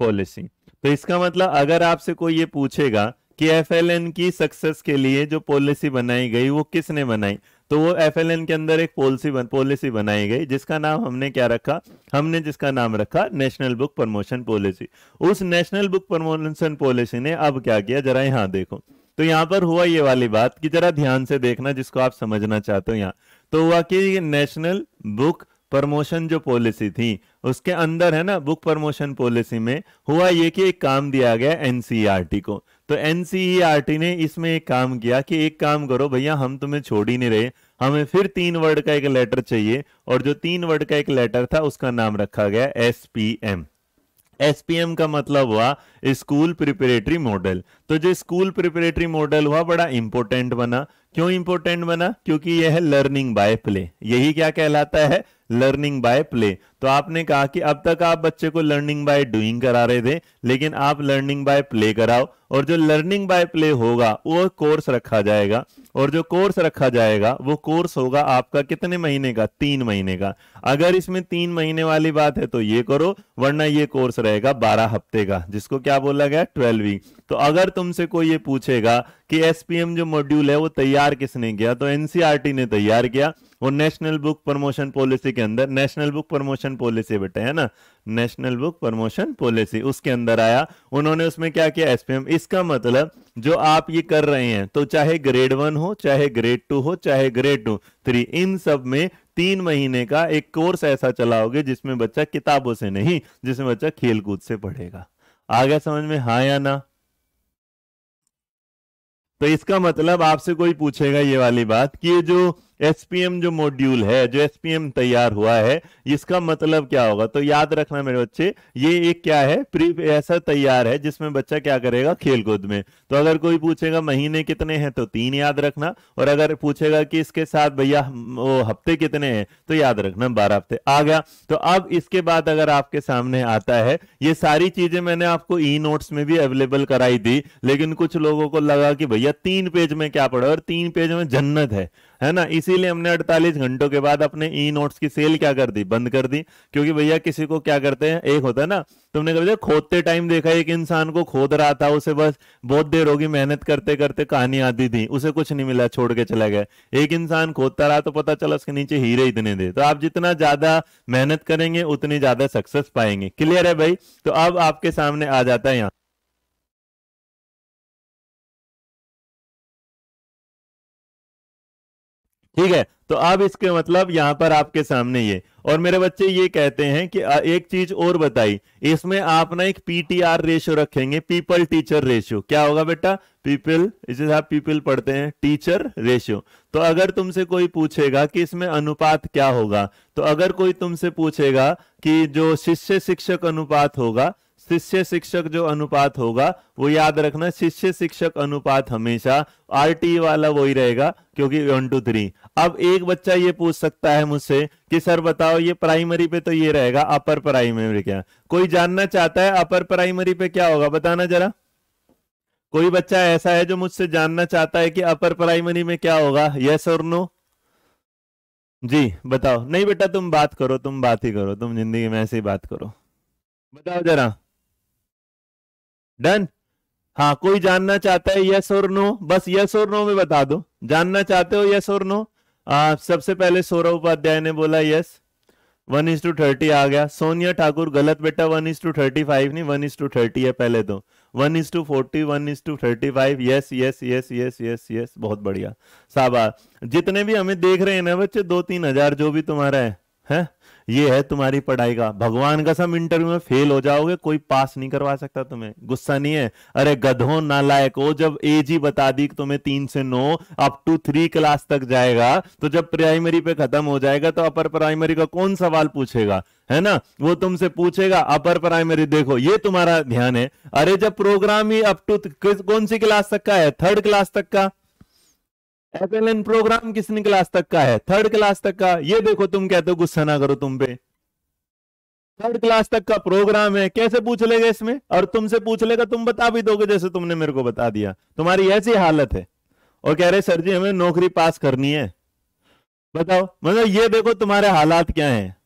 पॉलिसी तो इसका मतलब अगर आपसे कोई ये पूछेगा कि एफ की सक्सेस के लिए जो पॉलिसी बनाई गई वो किसने बनाई तो वो एफ के अंदर एक पॉलिसी बन, पॉलिसी बनाई गई जिसका नाम हमने क्या रखा हमने जिसका नाम रखा नेशनल बुक प्रमोशन पॉलिसी उस नेशनल बुक प्रमोशन पॉलिसी ने अब क्या किया जरा यहाँ देखो तो यहाँ पर हुआ ये वाली बात कि जरा ध्यान से देखना जिसको आप समझना चाहते हो यहाँ तो हुआ कि नेशनल बुक प्रमोशन जो पॉलिसी थी उसके अंदर है ना बुक प्रमोशन पॉलिसी में हुआ ये कि एक काम दिया गया एनसीआरटी e को तो एनसीईआरटी e ने इसमें एक काम किया कि एक काम करो भैया हम तुम्हें छोड़ ही नहीं रहे हमें फिर तीन वर्ड का एक लेटर चाहिए और जो तीन वर्ड का एक लेटर था उसका नाम रखा गया एस पी एम एसपीएम का मतलब हुआ स्कूल प्रिपेरेटरी मॉडल तो जो स्कूल प्रिपेरेटरी मॉडल हुआ बड़ा इंपॉर्टेंट बना क्यों इंपॉर्टेंट बना क्योंकि यह है लर्निंग बाय प्ले यही क्या कहलाता है लर्निंग बाय प्ले तो आपने कहा कि अब तक आप बच्चे को लर्निंग बाय डूइंग करा रहे थे लेकिन आप लर्निंग बाय प्ले कराओ और जो लर्निंग बाय प्ले होगा वो कोर्स रखा जाएगा और जो कोर्स रखा जाएगा वो कोर्स होगा आपका कितने महीने का तीन महीने का अगर इसमें तीन महीने वाली बात है तो ये करो वरना ये कोर्स रहेगा बारह हफ्ते का जिसको क्या बोला गया ट्वेल्व वीक तो अगर तुमसे कोई ये पूछेगा कि एसपीएम जो मॉड्यूल है वो तैयार किसने किया तो एनसीआरटी e ने तैयार किया वो नेशनल बुक प्रमोशन पॉलिसी के अंदर नेशनल बुक प्रमोशन पॉलिसी बेटा है ना नेशनल बुक प्रमोशन पॉलिसी उसके अंदर आया उन्होंने उसमें क्या किया एसपीएम इसका मतलब जो आप ये कर रहे हैं तो चाहे ग्रेड वन हो चाहे ग्रेड टू हो चाहे ग्रेड टू थ्री इन सब में तीन महीने का एक कोर्स ऐसा चलाओगे जिसमें बच्चा किताबों से नहीं जिसमें बच्चा खेलकूद से पढ़ेगा आ गया समझ में हाँ या ना तो इसका मतलब आपसे कोई पूछेगा ये वाली बात कि जो एसपीएम जो मॉड्यूल है जो एसपीएम तैयार हुआ है इसका मतलब क्या होगा तो याद रखना मेरे बच्चे ये एक क्या है प्री ऐसा तैयार है जिसमें बच्चा क्या करेगा खेलकूद में तो अगर कोई पूछेगा महीने कितने हैं तो तीन याद रखना और अगर पूछेगा कि इसके साथ भैया वो हफ्ते कितने हैं तो याद रखना बारह हफ्ते आ गया तो अब इसके बाद अगर आपके सामने आता है ये सारी चीजें मैंने आपको ई नोट्स में भी अवेलेबल कराई थी लेकिन कुछ लोगों को लगा कि भैया तीन पेज में क्या पढ़ा और तीन पेज में जन्नत है है ना इसीलिए हमने 48 घंटों के बाद अपने ई नोट्स की सेल क्या कर दी बंद कर दी क्योंकि भैया किसी को क्या करते हैं एक होता है ना तुमने कभी खोदते टाइम देखा एक इंसान को खोद रहा था उसे बस बहुत देर होगी मेहनत करते करते कहानी आती थी उसे कुछ नहीं मिला छोड़ के चला गया एक इंसान खोदता रहा तो पता चला उसके नीचे हीरे इतने दे तो आप जितना ज्यादा मेहनत करेंगे उतनी ज्यादा सक्सेस पाएंगे क्लियर है भाई तो अब आपके सामने आ जाता है यहाँ ठीक है तो अब इसके मतलब यहां पर आपके सामने ये और मेरे बच्चे ये कहते हैं कि एक चीज और बताई इसमें आप ना एक पीटीआर रेशियो रखेंगे पीपल टीचर रेशियो क्या होगा बेटा पीपल इसे आप पीपल पढ़ते हैं टीचर रेशियो तो अगर तुमसे कोई पूछेगा कि इसमें अनुपात क्या होगा तो अगर कोई तुमसे पूछेगा कि जो शिष्य शिक्षक अनुपात होगा शिष्य शिक्षक जो अनुपात होगा वो याद रखना शिष्य शिक्षक अनुपात हमेशा आर टी वाला वही रहेगा क्योंकि वन टू थ्री अब एक बच्चा ये पूछ सकता है मुझसे कि सर बताओ ये प्राइमरी पे तो ये रहेगा अपर प्राइमरी क्या कोई जानना चाहता है अपर प्राइमरी पे क्या होगा बताना जरा कोई बच्चा ऐसा है जो मुझसे जानना चाहता है कि अपर प्राइमरी में क्या होगा यस और नो जी बताओ नहीं बेटा तुम बात करो तुम बात ही करो तुम जिंदगी में ऐसे ही बात करो बताओ जरा डन हाँ कोई जानना चाहता है यस और नो बस यस और नो में बता दो जानना चाहते हो यस और नो सबसे पहले सौरभ उपाध्याय ने बोला yes one is to thirty आ गया सोनिया ठाकुर गलत बेटा one is to thirty five नहीं वन इज टू थर्टी है पहले तो one is to forty one is to thirty five yes yes yes yes yes yes बहुत बढ़िया साहब जितने भी हमें देख रहे हैं ना बच्चे दो तीन हजार जो भी तुम्हारा है है? ये है तुम्हारी पढ़ाई का भगवान का सब इंटरव्यू में फेल हो जाओगे कोई पास नहीं करवा सकता तुम्हें गुस्सा नहीं है अरे ना नालायक हो जब एज ही बता दी तुम्हें तीन से नौ अप टू थ्री क्लास तक जाएगा तो जब प्राइमरी पे खत्म हो जाएगा तो अपर प्राइमरी का कौन सवाल पूछेगा है ना वो तुमसे पूछेगा अपर प्राइमरी देखो ये तुम्हारा ध्यान है अरे जब प्रोग्राम ही अप टू कौन सी क्लास तक का है थर्ड क्लास तक का एफ एल एन प्रोग्राम किसने क्लास तक का है थर्ड क्लास तक का ये देखो तुम कहते हो गुस्सा ना करो तुम पे थर्ड क्लास तक का प्रोग्राम है कैसे पूछ लेगा इसमें और तुमसे पूछ लेगा तुम बता भी दोगे जैसे तुमने मेरे को बता दिया तुम्हारी ऐसी हालत है और कह रहे सर जी हमें नौकरी पास करनी है बताओ मतलब ये देखो तुम्हारे हालात क्या हैं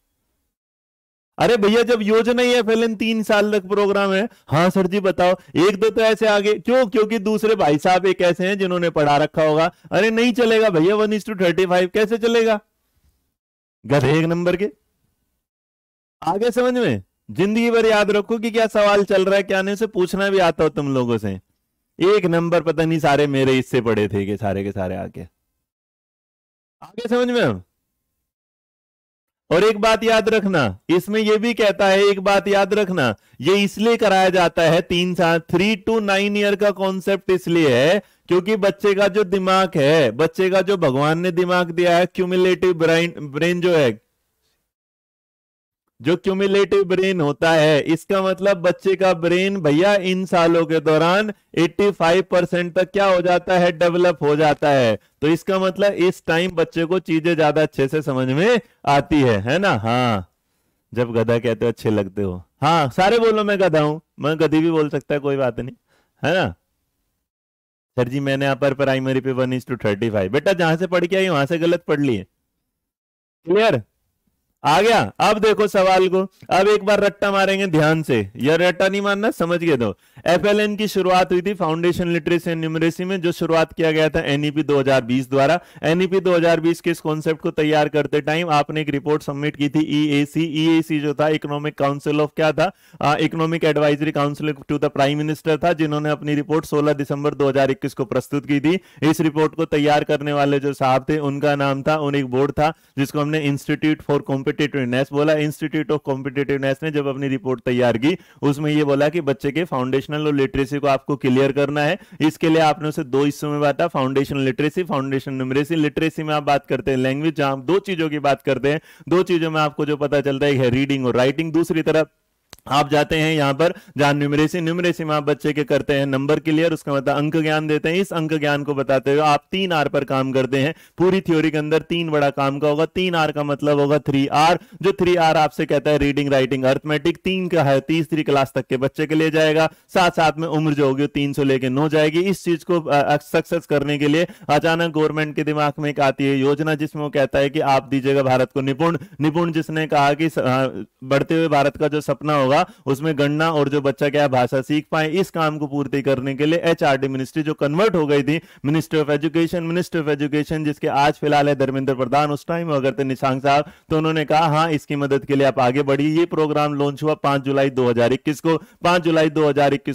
अरे भैया जब योजना ही है फिलन तीन साल तक प्रोग्राम है हाँ सर जी बताओ एक दो तो ऐसे आगे क्यों क्योंकि दूसरे भाई साहब एक ऐसे हैं जिन्होंने पढ़ा रखा होगा अरे नहीं चलेगा भैया one is to thirty five कैसे चलेगा गधे एक नंबर के आगे समझ में जिंदगी भर याद रखो कि क्या सवाल चल रहा है क्या नहीं उसे पूछना भी आता हो तुम लोगों से एक नंबर पता नहीं सारे मेरे इससे पड़े थे के सारे के सारे आके आगे समझ में हम और एक बात याद रखना इसमें यह भी कहता है एक बात याद रखना यह इसलिए कराया जाता है तीन साल थ्री टू नाइन ईयर का कॉन्सेप्ट इसलिए है क्योंकि बच्चे का जो दिमाग है बच्चे का जो भगवान ने दिमाग दिया है क्यूमुलेटिव ब्रेन ब्रेन जो है जो क्यूमुलेटिव ब्रेन होता है इसका मतलब बच्चे का ब्रेन भैया इन सालों के दौरान 85 परसेंट तक क्या हो जाता है डेवलप हो जाता है तो इसका मतलब इस टाइम बच्चे को चीजें ज्यादा अच्छे से समझ में आती है है ना हाँ जब गधा कहते हो अच्छे लगते हो हाँ सारे बोलो मैं गधा हूं मैं गधी भी बोल सकता है कोई बात नहीं है ना सर जी मैंने यहाँ पर प्राइमरी पे वन इंस टू थर्टी फाइव बेटा जहां से पढ़ के आई वहां से गलत पढ़ लिए क्लियर आ गया अब देखो सवाल को अब एक बार रट्टा मारेंगे ध्यान से यह रट्टा नहीं मानना समझ गए दो तो। एफ की शुरुआत हुई थी फाउंडेशन लिटरेसी एंड न्यूमरेसी में जो शुरुआत किया गया था एनईपी e 2020 द्वारा एनईपी e 2020 के इस कॉन्सेप्ट को तैयार करते टाइम आपने एक रिपोर्ट सबमिट की थी ईएसी e ईएसी जो था इकोनॉमिक काउंसिल ऑफ क्या था economic advisory council to the prime minister था जिन्होंने अपनी रिपोर्ट सोलह दिसंबर दो को प्रस्तुत की थी इस रिपोर्ट को तैयार करने वाले जो साहब थे उनका नाम था उन एक बोर्ड था जिसको हमने इंस्टीट्यूट फॉर कॉम्पिटेट कॉम्पिटेटिवनेस बोला इंस्टीट्यूट ऑफ कॉम्पिटेटिवनेस ने जब अपनी रिपोर्ट तैयार की उसमें यह बोला कि बच्चे के फाउंडेशनल और लिटरेसी को आपको क्लियर करना है इसके लिए आपने उसे दो हिस्सों में बांटा foundation literacy foundation numeracy literacy में आप बात करते हैं लैंग्वेज जहां दो चीजों की बात करते हैं दो चीजों में आपको जो पता चलता है रीडिंग और राइटिंग दूसरी तरफ आप जाते हैं यहाँ पर जहां न्यूमरेसी न्यूमरेसी में आप बच्चे के करते हैं नंबर क्लियर उसका मतलब अंक ज्ञान देते हैं इस अंक ज्ञान को बताते हुए आप तीन आर पर काम करते हैं पूरी थ्योरी के अंदर तीन बड़ा काम का होगा तीन आर का मतलब होगा थ्री आर जो थ्री आर आपसे कहता है रीडिंग राइटिंग अर्थमेटिक तीन का है तीसरी क्लास तक के बच्चे के लिए जाएगा साथ साथ में उम्र जो होगी तीन सौ लेके नौ जाएगी इस चीज को सक्सेस करने के लिए अचानक गवर्नमेंट के दिमाग में एक आती है योजना जिसमें वो कहता है कि आप दीजिएगा भारत को निपुण निपुण जिसने कहा कि बढ़ते हुए भारत का जो सपना होगा अलावा उसमें गणना और जो बच्चा क्या भाषा सीख पाए इस काम को पूर्ति करने के लिए एच मिनिस्ट्री जो कन्वर्ट हो गई थी ministry of education ministry of education जिसके आज फिलहाल है धर्मेंद्र प्रधान उस टाइम अगर थे निशांक साहब तो उन्होंने कहा हाँ इसकी मदद के लिए आप आगे बढ़िए ये प्रोग्राम लॉन्च हुआ पांच जुलाई दो को पांच जुलाई दो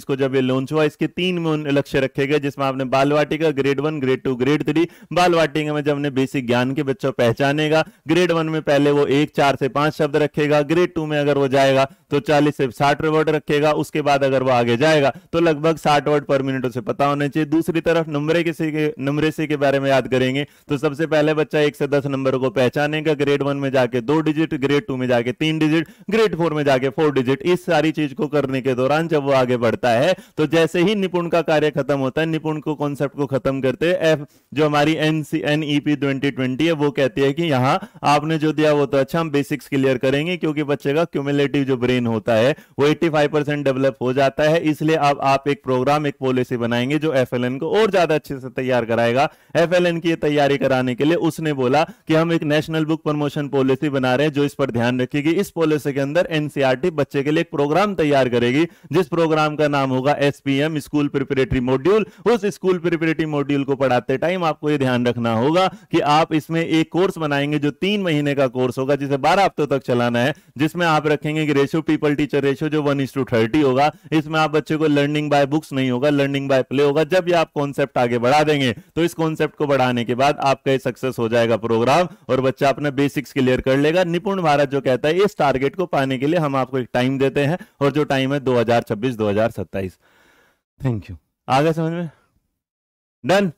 को जब ये लॉन्च हुआ इसके तीन में लक्ष्य रखे गए जिसमें आपने Balvatika grade one grade two grade three Balvatika में जब ने बेसिक ज्ञान के बच्चों पहचानेगा ग्रेड वन में पहले वो एक चार से पांच शब्द रखेगा ग्रेड टू में अगर वो जाएगा तो चालीस पहले सिर्फ साठ वर्ड रखेगा उसके बाद अगर वो आगे जाएगा तो लगभग साठ वर्ड पर मिनट उसे पता होना चाहिए दूसरी तरफ नंबरे किसी के नंबरे से के बारे में याद करेंगे तो सबसे पहले बच्चा एक से दस नंबर को पहचानेगा ग्रेड वन में जाके दो डिजिट ग्रेड टू में जाके तीन डिजिट ग्रेड फोर में जाके फोर डिजिट इस सारी चीज को करने के दौरान जब वो आगे बढ़ता है तो जैसे ही निपुण का कार्य खत्म होता है निपुण को कॉन्सेप्ट को खत्म करते एफ जो हमारी एनसी एनईपी ट्वेंटी ट्वेंटी है वो कहती है कि यहां आपने जो दिया वो तो अच्छा हम बेसिक्स क्लियर करेंगे क्योंकि बच्चे का क्यूमुलेटिव जो ब्रेन होता है होता है वो 85 परसेंट डेवलप हो जाता है इसलिए अब आप एक प्रोग्राम एक पॉलिसी बनाएंगे जो एफ को और ज्यादा अच्छे से तैयार कराएगा एफ की तैयारी कराने के लिए उसने बोला कि हम एक नेशनल बुक प्रमोशन पॉलिसी बना रहे हैं जो इस पर ध्यान रखेगी इस पॉलिसी के अंदर एनसीआरटी e बच्चे के लिए एक प्रोग्राम तैयार करेगी जिस प्रोग्राम का नाम होगा एसपीएम स्कूल प्रिपेरेटरी मॉड्यूल उस स्कूल प्रिपेरेटरी मॉड्यूल को पढ़ाते टाइम आपको यह ध्यान रखना होगा कि आप इसमें एक कोर्स बनाएंगे जो तीन महीने का कोर्स होगा जिसे बारह हफ्तों तक चलाना है जिसमें आप रखेंगे कि रेशो पीपल टीचर रेशियो जो वन इंस थर्टी होगा इसमें आप बच्चे को लर्निंग बाय बुक्स नहीं होगा लर्निंग बाय प्ले होगा जब ये आप कॉन्सेप्ट आगे बढ़ा देंगे तो इस कॉन्सेप्ट को बढ़ाने के बाद आपका सक्सेस हो जाएगा प्रोग्राम और बच्चा अपना बेसिक्स क्लियर कर लेगा निपुण भारत जो कहता है इस टारगेट को पाने के लिए हम आपको एक टाइम देते हैं और जो टाइम है दो हजार थैंक यू आगे समझ में डन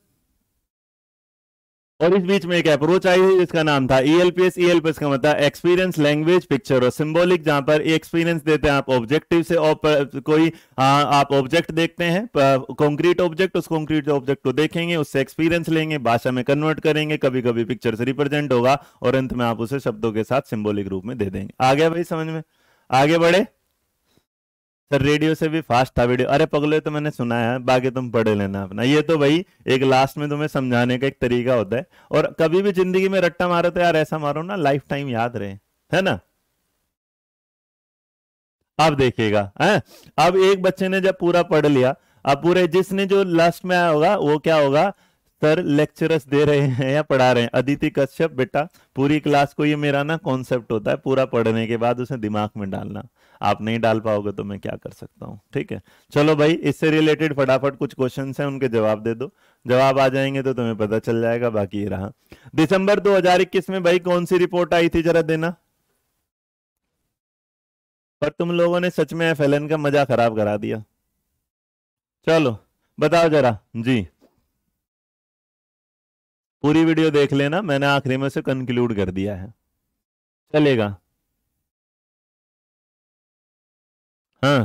और इस बीच में एक अप्रोच आई है जिसका नाम था ईएलपीएस e ईएलपीएस e का मतलब एक्सपीरियंस लैंग्वेज पिक्चर और सिंबॉलिक जहां पर एक्सपीरियंस देते हैं आप ऑब्जेक्टिव से आप कोई आ, आप ऑब्जेक्ट देखते हैं कंक्रीट ऑब्जेक्ट उस कंक्रीट ऑब्जेक्ट को देखेंगे उससे एक्सपीरियंस लेंगे भाषा में कन्वर्ट करेंगे कभी कभी पिक्चर से रिप्रेजेंट होगा और अंत में आप उसे शब्दों के साथ सिम्बोलिक रूप में दे देंगे आ गया भाई समझ में आगे बढ़े सर रेडियो से भी फास्ट था वीडियो अरे पगले तो मैंने सुना है बाकी तुम पढ़े लेना अपना ये तो भाई एक लास्ट में तुम्हें समझाने का एक तरीका होता है और कभी भी जिंदगी में रट्टा मारो तो यार ऐसा मारो ना लाइफ टाइम याद रहे है ना अब देखिएगा है अब एक बच्चे ने जब पूरा पढ़ लिया अब पूरे जिसने जो लास्ट में आया होगा वो क्या होगा सर लेक्चरर्स दे रहे हैं या पढ़ा रहे हैं अदिति कश्यप बेटा पूरी क्लास को ये मेरा ना कॉन्सेप्ट होता है पूरा पढ़ने के बाद उसे दिमाग में डालना आप नहीं डाल पाओगे तो मैं क्या कर सकता हूँ ठीक है चलो भाई इससे रिलेटेड फटाफट कुछ क्वेश्चन हैं उनके जवाब दे दो जवाब आ जाएंगे तो तुम्हें पता चल जाएगा बाकी रहा दिसंबर 2021 में भाई कौन सी रिपोर्ट आई थी जरा देना पर तुम लोगों ने सच में एफ का मजा खराब करा दिया चलो बताओ जरा जी पूरी वीडियो देख लेना मैंने आखिरी में से कंक्लूड कर दिया है चलेगा हाँ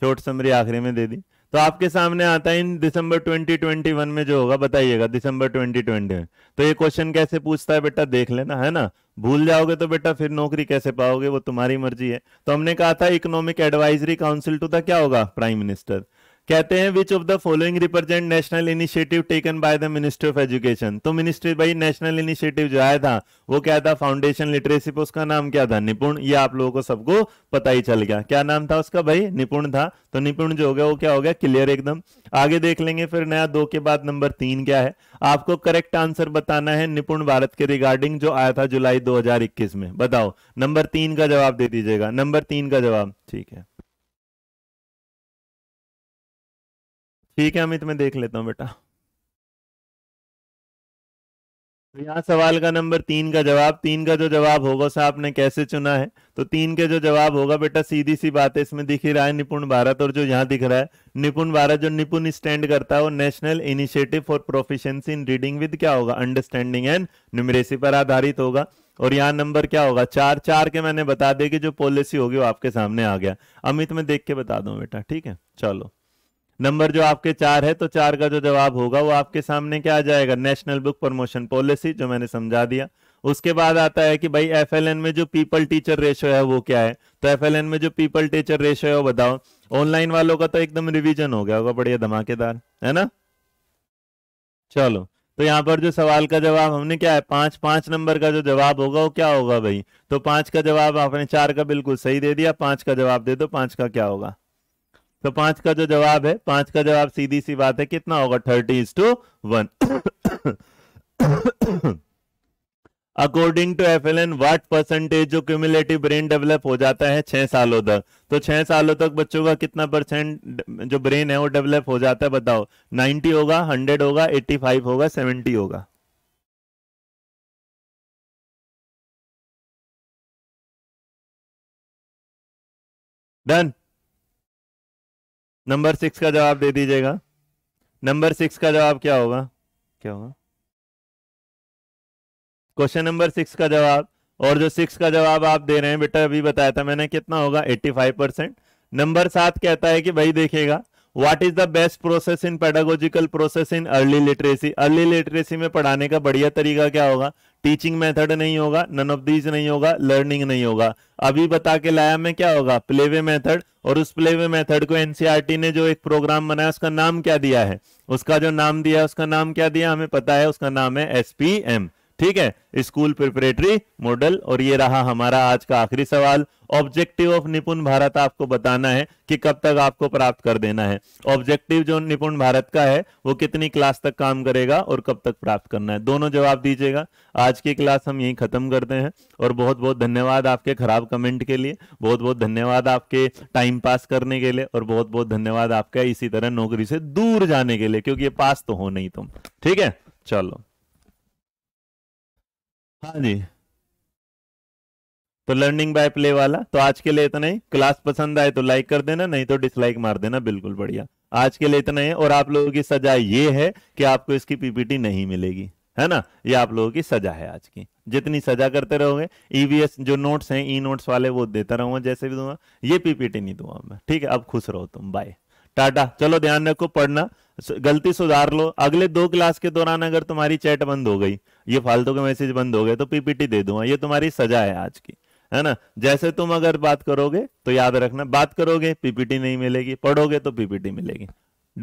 शॉर्ट समरी आखिरी में दे दी तो आपके सामने आता है इन दिसंबर 2021 में जो होगा बताइएगा दिसंबर 2020 में तो ये क्वेश्चन कैसे पूछता है बेटा देख लेना है ना भूल जाओगे तो बेटा फिर नौकरी कैसे पाओगे वो तुम्हारी मर्जी है तो हमने कहा था economic advisory council to the क्या होगा प्राइम मिनिस्टर कहते हैं which of the following represent national initiative taken by the ministry of education तो मिनिस्ट्री भाई नेशनल इनिशिएटिव जो आया था वो क्या था फाउंडेशन लिटरेसी पर उसका नाम क्या था निपुण ये आप लोगों को सबको पता ही चल गया क्या नाम था उसका भाई निपुण था तो निपुण जो हो गया वो क्या हो गया क्लियर एकदम आगे देख लेंगे फिर नया दो के बाद नंबर तीन क्या है आपको करेक्ट आंसर बताना है निपुण भारत के रिगार्डिंग जो आया था जुलाई दो में बताओ नंबर तीन का जवाब दे दीजिएगा नंबर तीन का जवाब ठीक है ठीक है अमित मैं देख लेता हूं बेटा तो सवाल का नंबर तीन का जवाब तीन का जो जवाब होगा उसे आपने कैसे चुना है तो तीन के जो जवाब होगा बेटा सीधी सी बात है इसमें दिख ही रहा है निपुण भारत और जो यहाँ दिख रहा है निपुण भारत जो निपुण स्टैंड करता है वो national initiative for proficiency in reading with क्या होगा अंडरस्टैंडिंग एंड न्यूमरेसी पर आधारित होगा और यहाँ नंबर क्या होगा चार चार के मैंने बता दिया कि जो पॉलिसी होगी वो आपके सामने आ गया अमित मैं देख के बता दूं बेटा ठीक है चलो नंबर जो आपके चार है तो चार का जो जवाब होगा वो आपके सामने क्या आ जाएगा नेशनल बुक प्रमोशन पॉलिसी जो मैंने समझा दिया उसके बाद आता है कि भाई एफ में जो पीपल टीचर रेशो है वो क्या है तो एफ में जो पीपल टीचर रेशो है वो बताओ ऑनलाइन वालों का तो एकदम रिविजन हो गया होगा बढ़िया धमाकेदार है ना चलो तो यहाँ पर जो सवाल का जवाब हमने क्या है पांच पांच नंबर का जो जवाब होगा वो क्या होगा भाई तो पांच का जवाब आपने चार का बिल्कुल सही दे दिया पांच का जवाब दे दो पांच का क्या होगा तो पांच का जो जवाब है पांच का जवाब सीधी सी बात है कितना होगा thirty is to one according to F L N what percentage जो क्यूमुलेटिव ब्रेन डेवलप हो जाता है छह सालों तक तो छह सालों तक बच्चों का कितना परसेंट जो ब्रेन है वो डेवलप हो जाता है बताओ नाइन्टी होगा हंड्रेड होगा एट्टी फाइव होगा सेवेंटी होगा डन नंबर सिक्स का जवाब दे दीजिएगा नंबर सिक्स का जवाब क्या होगा क्या होगा क्वेश्चन नंबर सिक्स का जवाब और जो सिक्स का जवाब आप दे रहे हैं बेटा अभी बताया था मैंने कितना होगा एट्टी फाइव परसेंट नंबर सात कहता है कि भाई देखिएगा what is the best process in pedagogical process in early literacy early literacy में पढ़ाने का बढ़िया तरीका क्या होगा टीचिंग मेथड नहीं होगा नन ऑफ दीज नहीं होगा लर्निंग नहीं होगा अभी बता के लाया में क्या होगा प्लेवे मेथड और उस प्लेवे मेथड को एनसीईआरटी e ने जो एक प्रोग्राम बनाया उसका नाम क्या दिया है उसका जो नाम दिया उसका नाम क्या दिया हमें पता है उसका नाम है एसपीएम ठीक है स्कूल प्रिपरेटरी मॉडल और ये रहा हमारा आज का आखिरी सवाल ऑब्जेक्टिव ऑफ निपुण भारत आपको बताना है कि कब तक आपको प्राप्त कर देना है ऑब्जेक्टिव जो निपुण भारत का है वो कितनी क्लास तक काम करेगा और कब तक प्राप्त करना है दोनों जवाब दीजिएगा आज की क्लास हम यहीं खत्म करते हैं और बहुत बहुत धन्यवाद आपके खराब कमेंट के लिए बहुत बहुत धन्यवाद आपके टाइम पास करने के लिए और बहुत बहुत धन्यवाद आपका इसी तरह नौकरी से दूर जाने के लिए क्योंकि ये पास तो हो नहीं तुम ठीक है चलो हाँ जी तो लर्निंग बाय प्ले वाला तो आज के लिए इतना ही क्लास पसंद आए तो लाइक कर देना नहीं तो डिसलाइक मार देना बिल्कुल बढ़िया आज के लिए इतना ही और आप लोगों की सजा ये है कि आपको इसकी पीपीटी नहीं मिलेगी है ना ये आप लोगों की सजा है आज की जितनी सजा करते रहोगे ईवीएस e जो नोट्स हैं ई e नोट्स वाले वो देता रहूंगा जैसे भी दूंगा ये पीपीटी नहीं दूंगा मैं ठीक है अब खुश रहो तुम बाय टाटा चलो ध्यान रखो पढ़ना गलती सुधार लो अगले दो क्लास के दौरान अगर तुम्हारी चैट बंद हो गई ये फालतू के मैसेज बंद हो गए तो पीपीटी दे दूंगा ये तुम्हारी सजा है आज की है ना जैसे तुम अगर बात करोगे तो याद रखना बात करोगे पीपीटी नहीं मिलेगी पढ़ोगे तो पीपीटी मिलेगी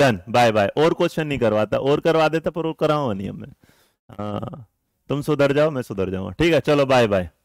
डन बाय बाय और क्वेश्चन नहीं करवाता और करवा देता पर कराऊंगा नहीं हमें हाँ, तुम सुधर जाओ मैं सुधर जाऊंगा ठीक है चलो बाय बाय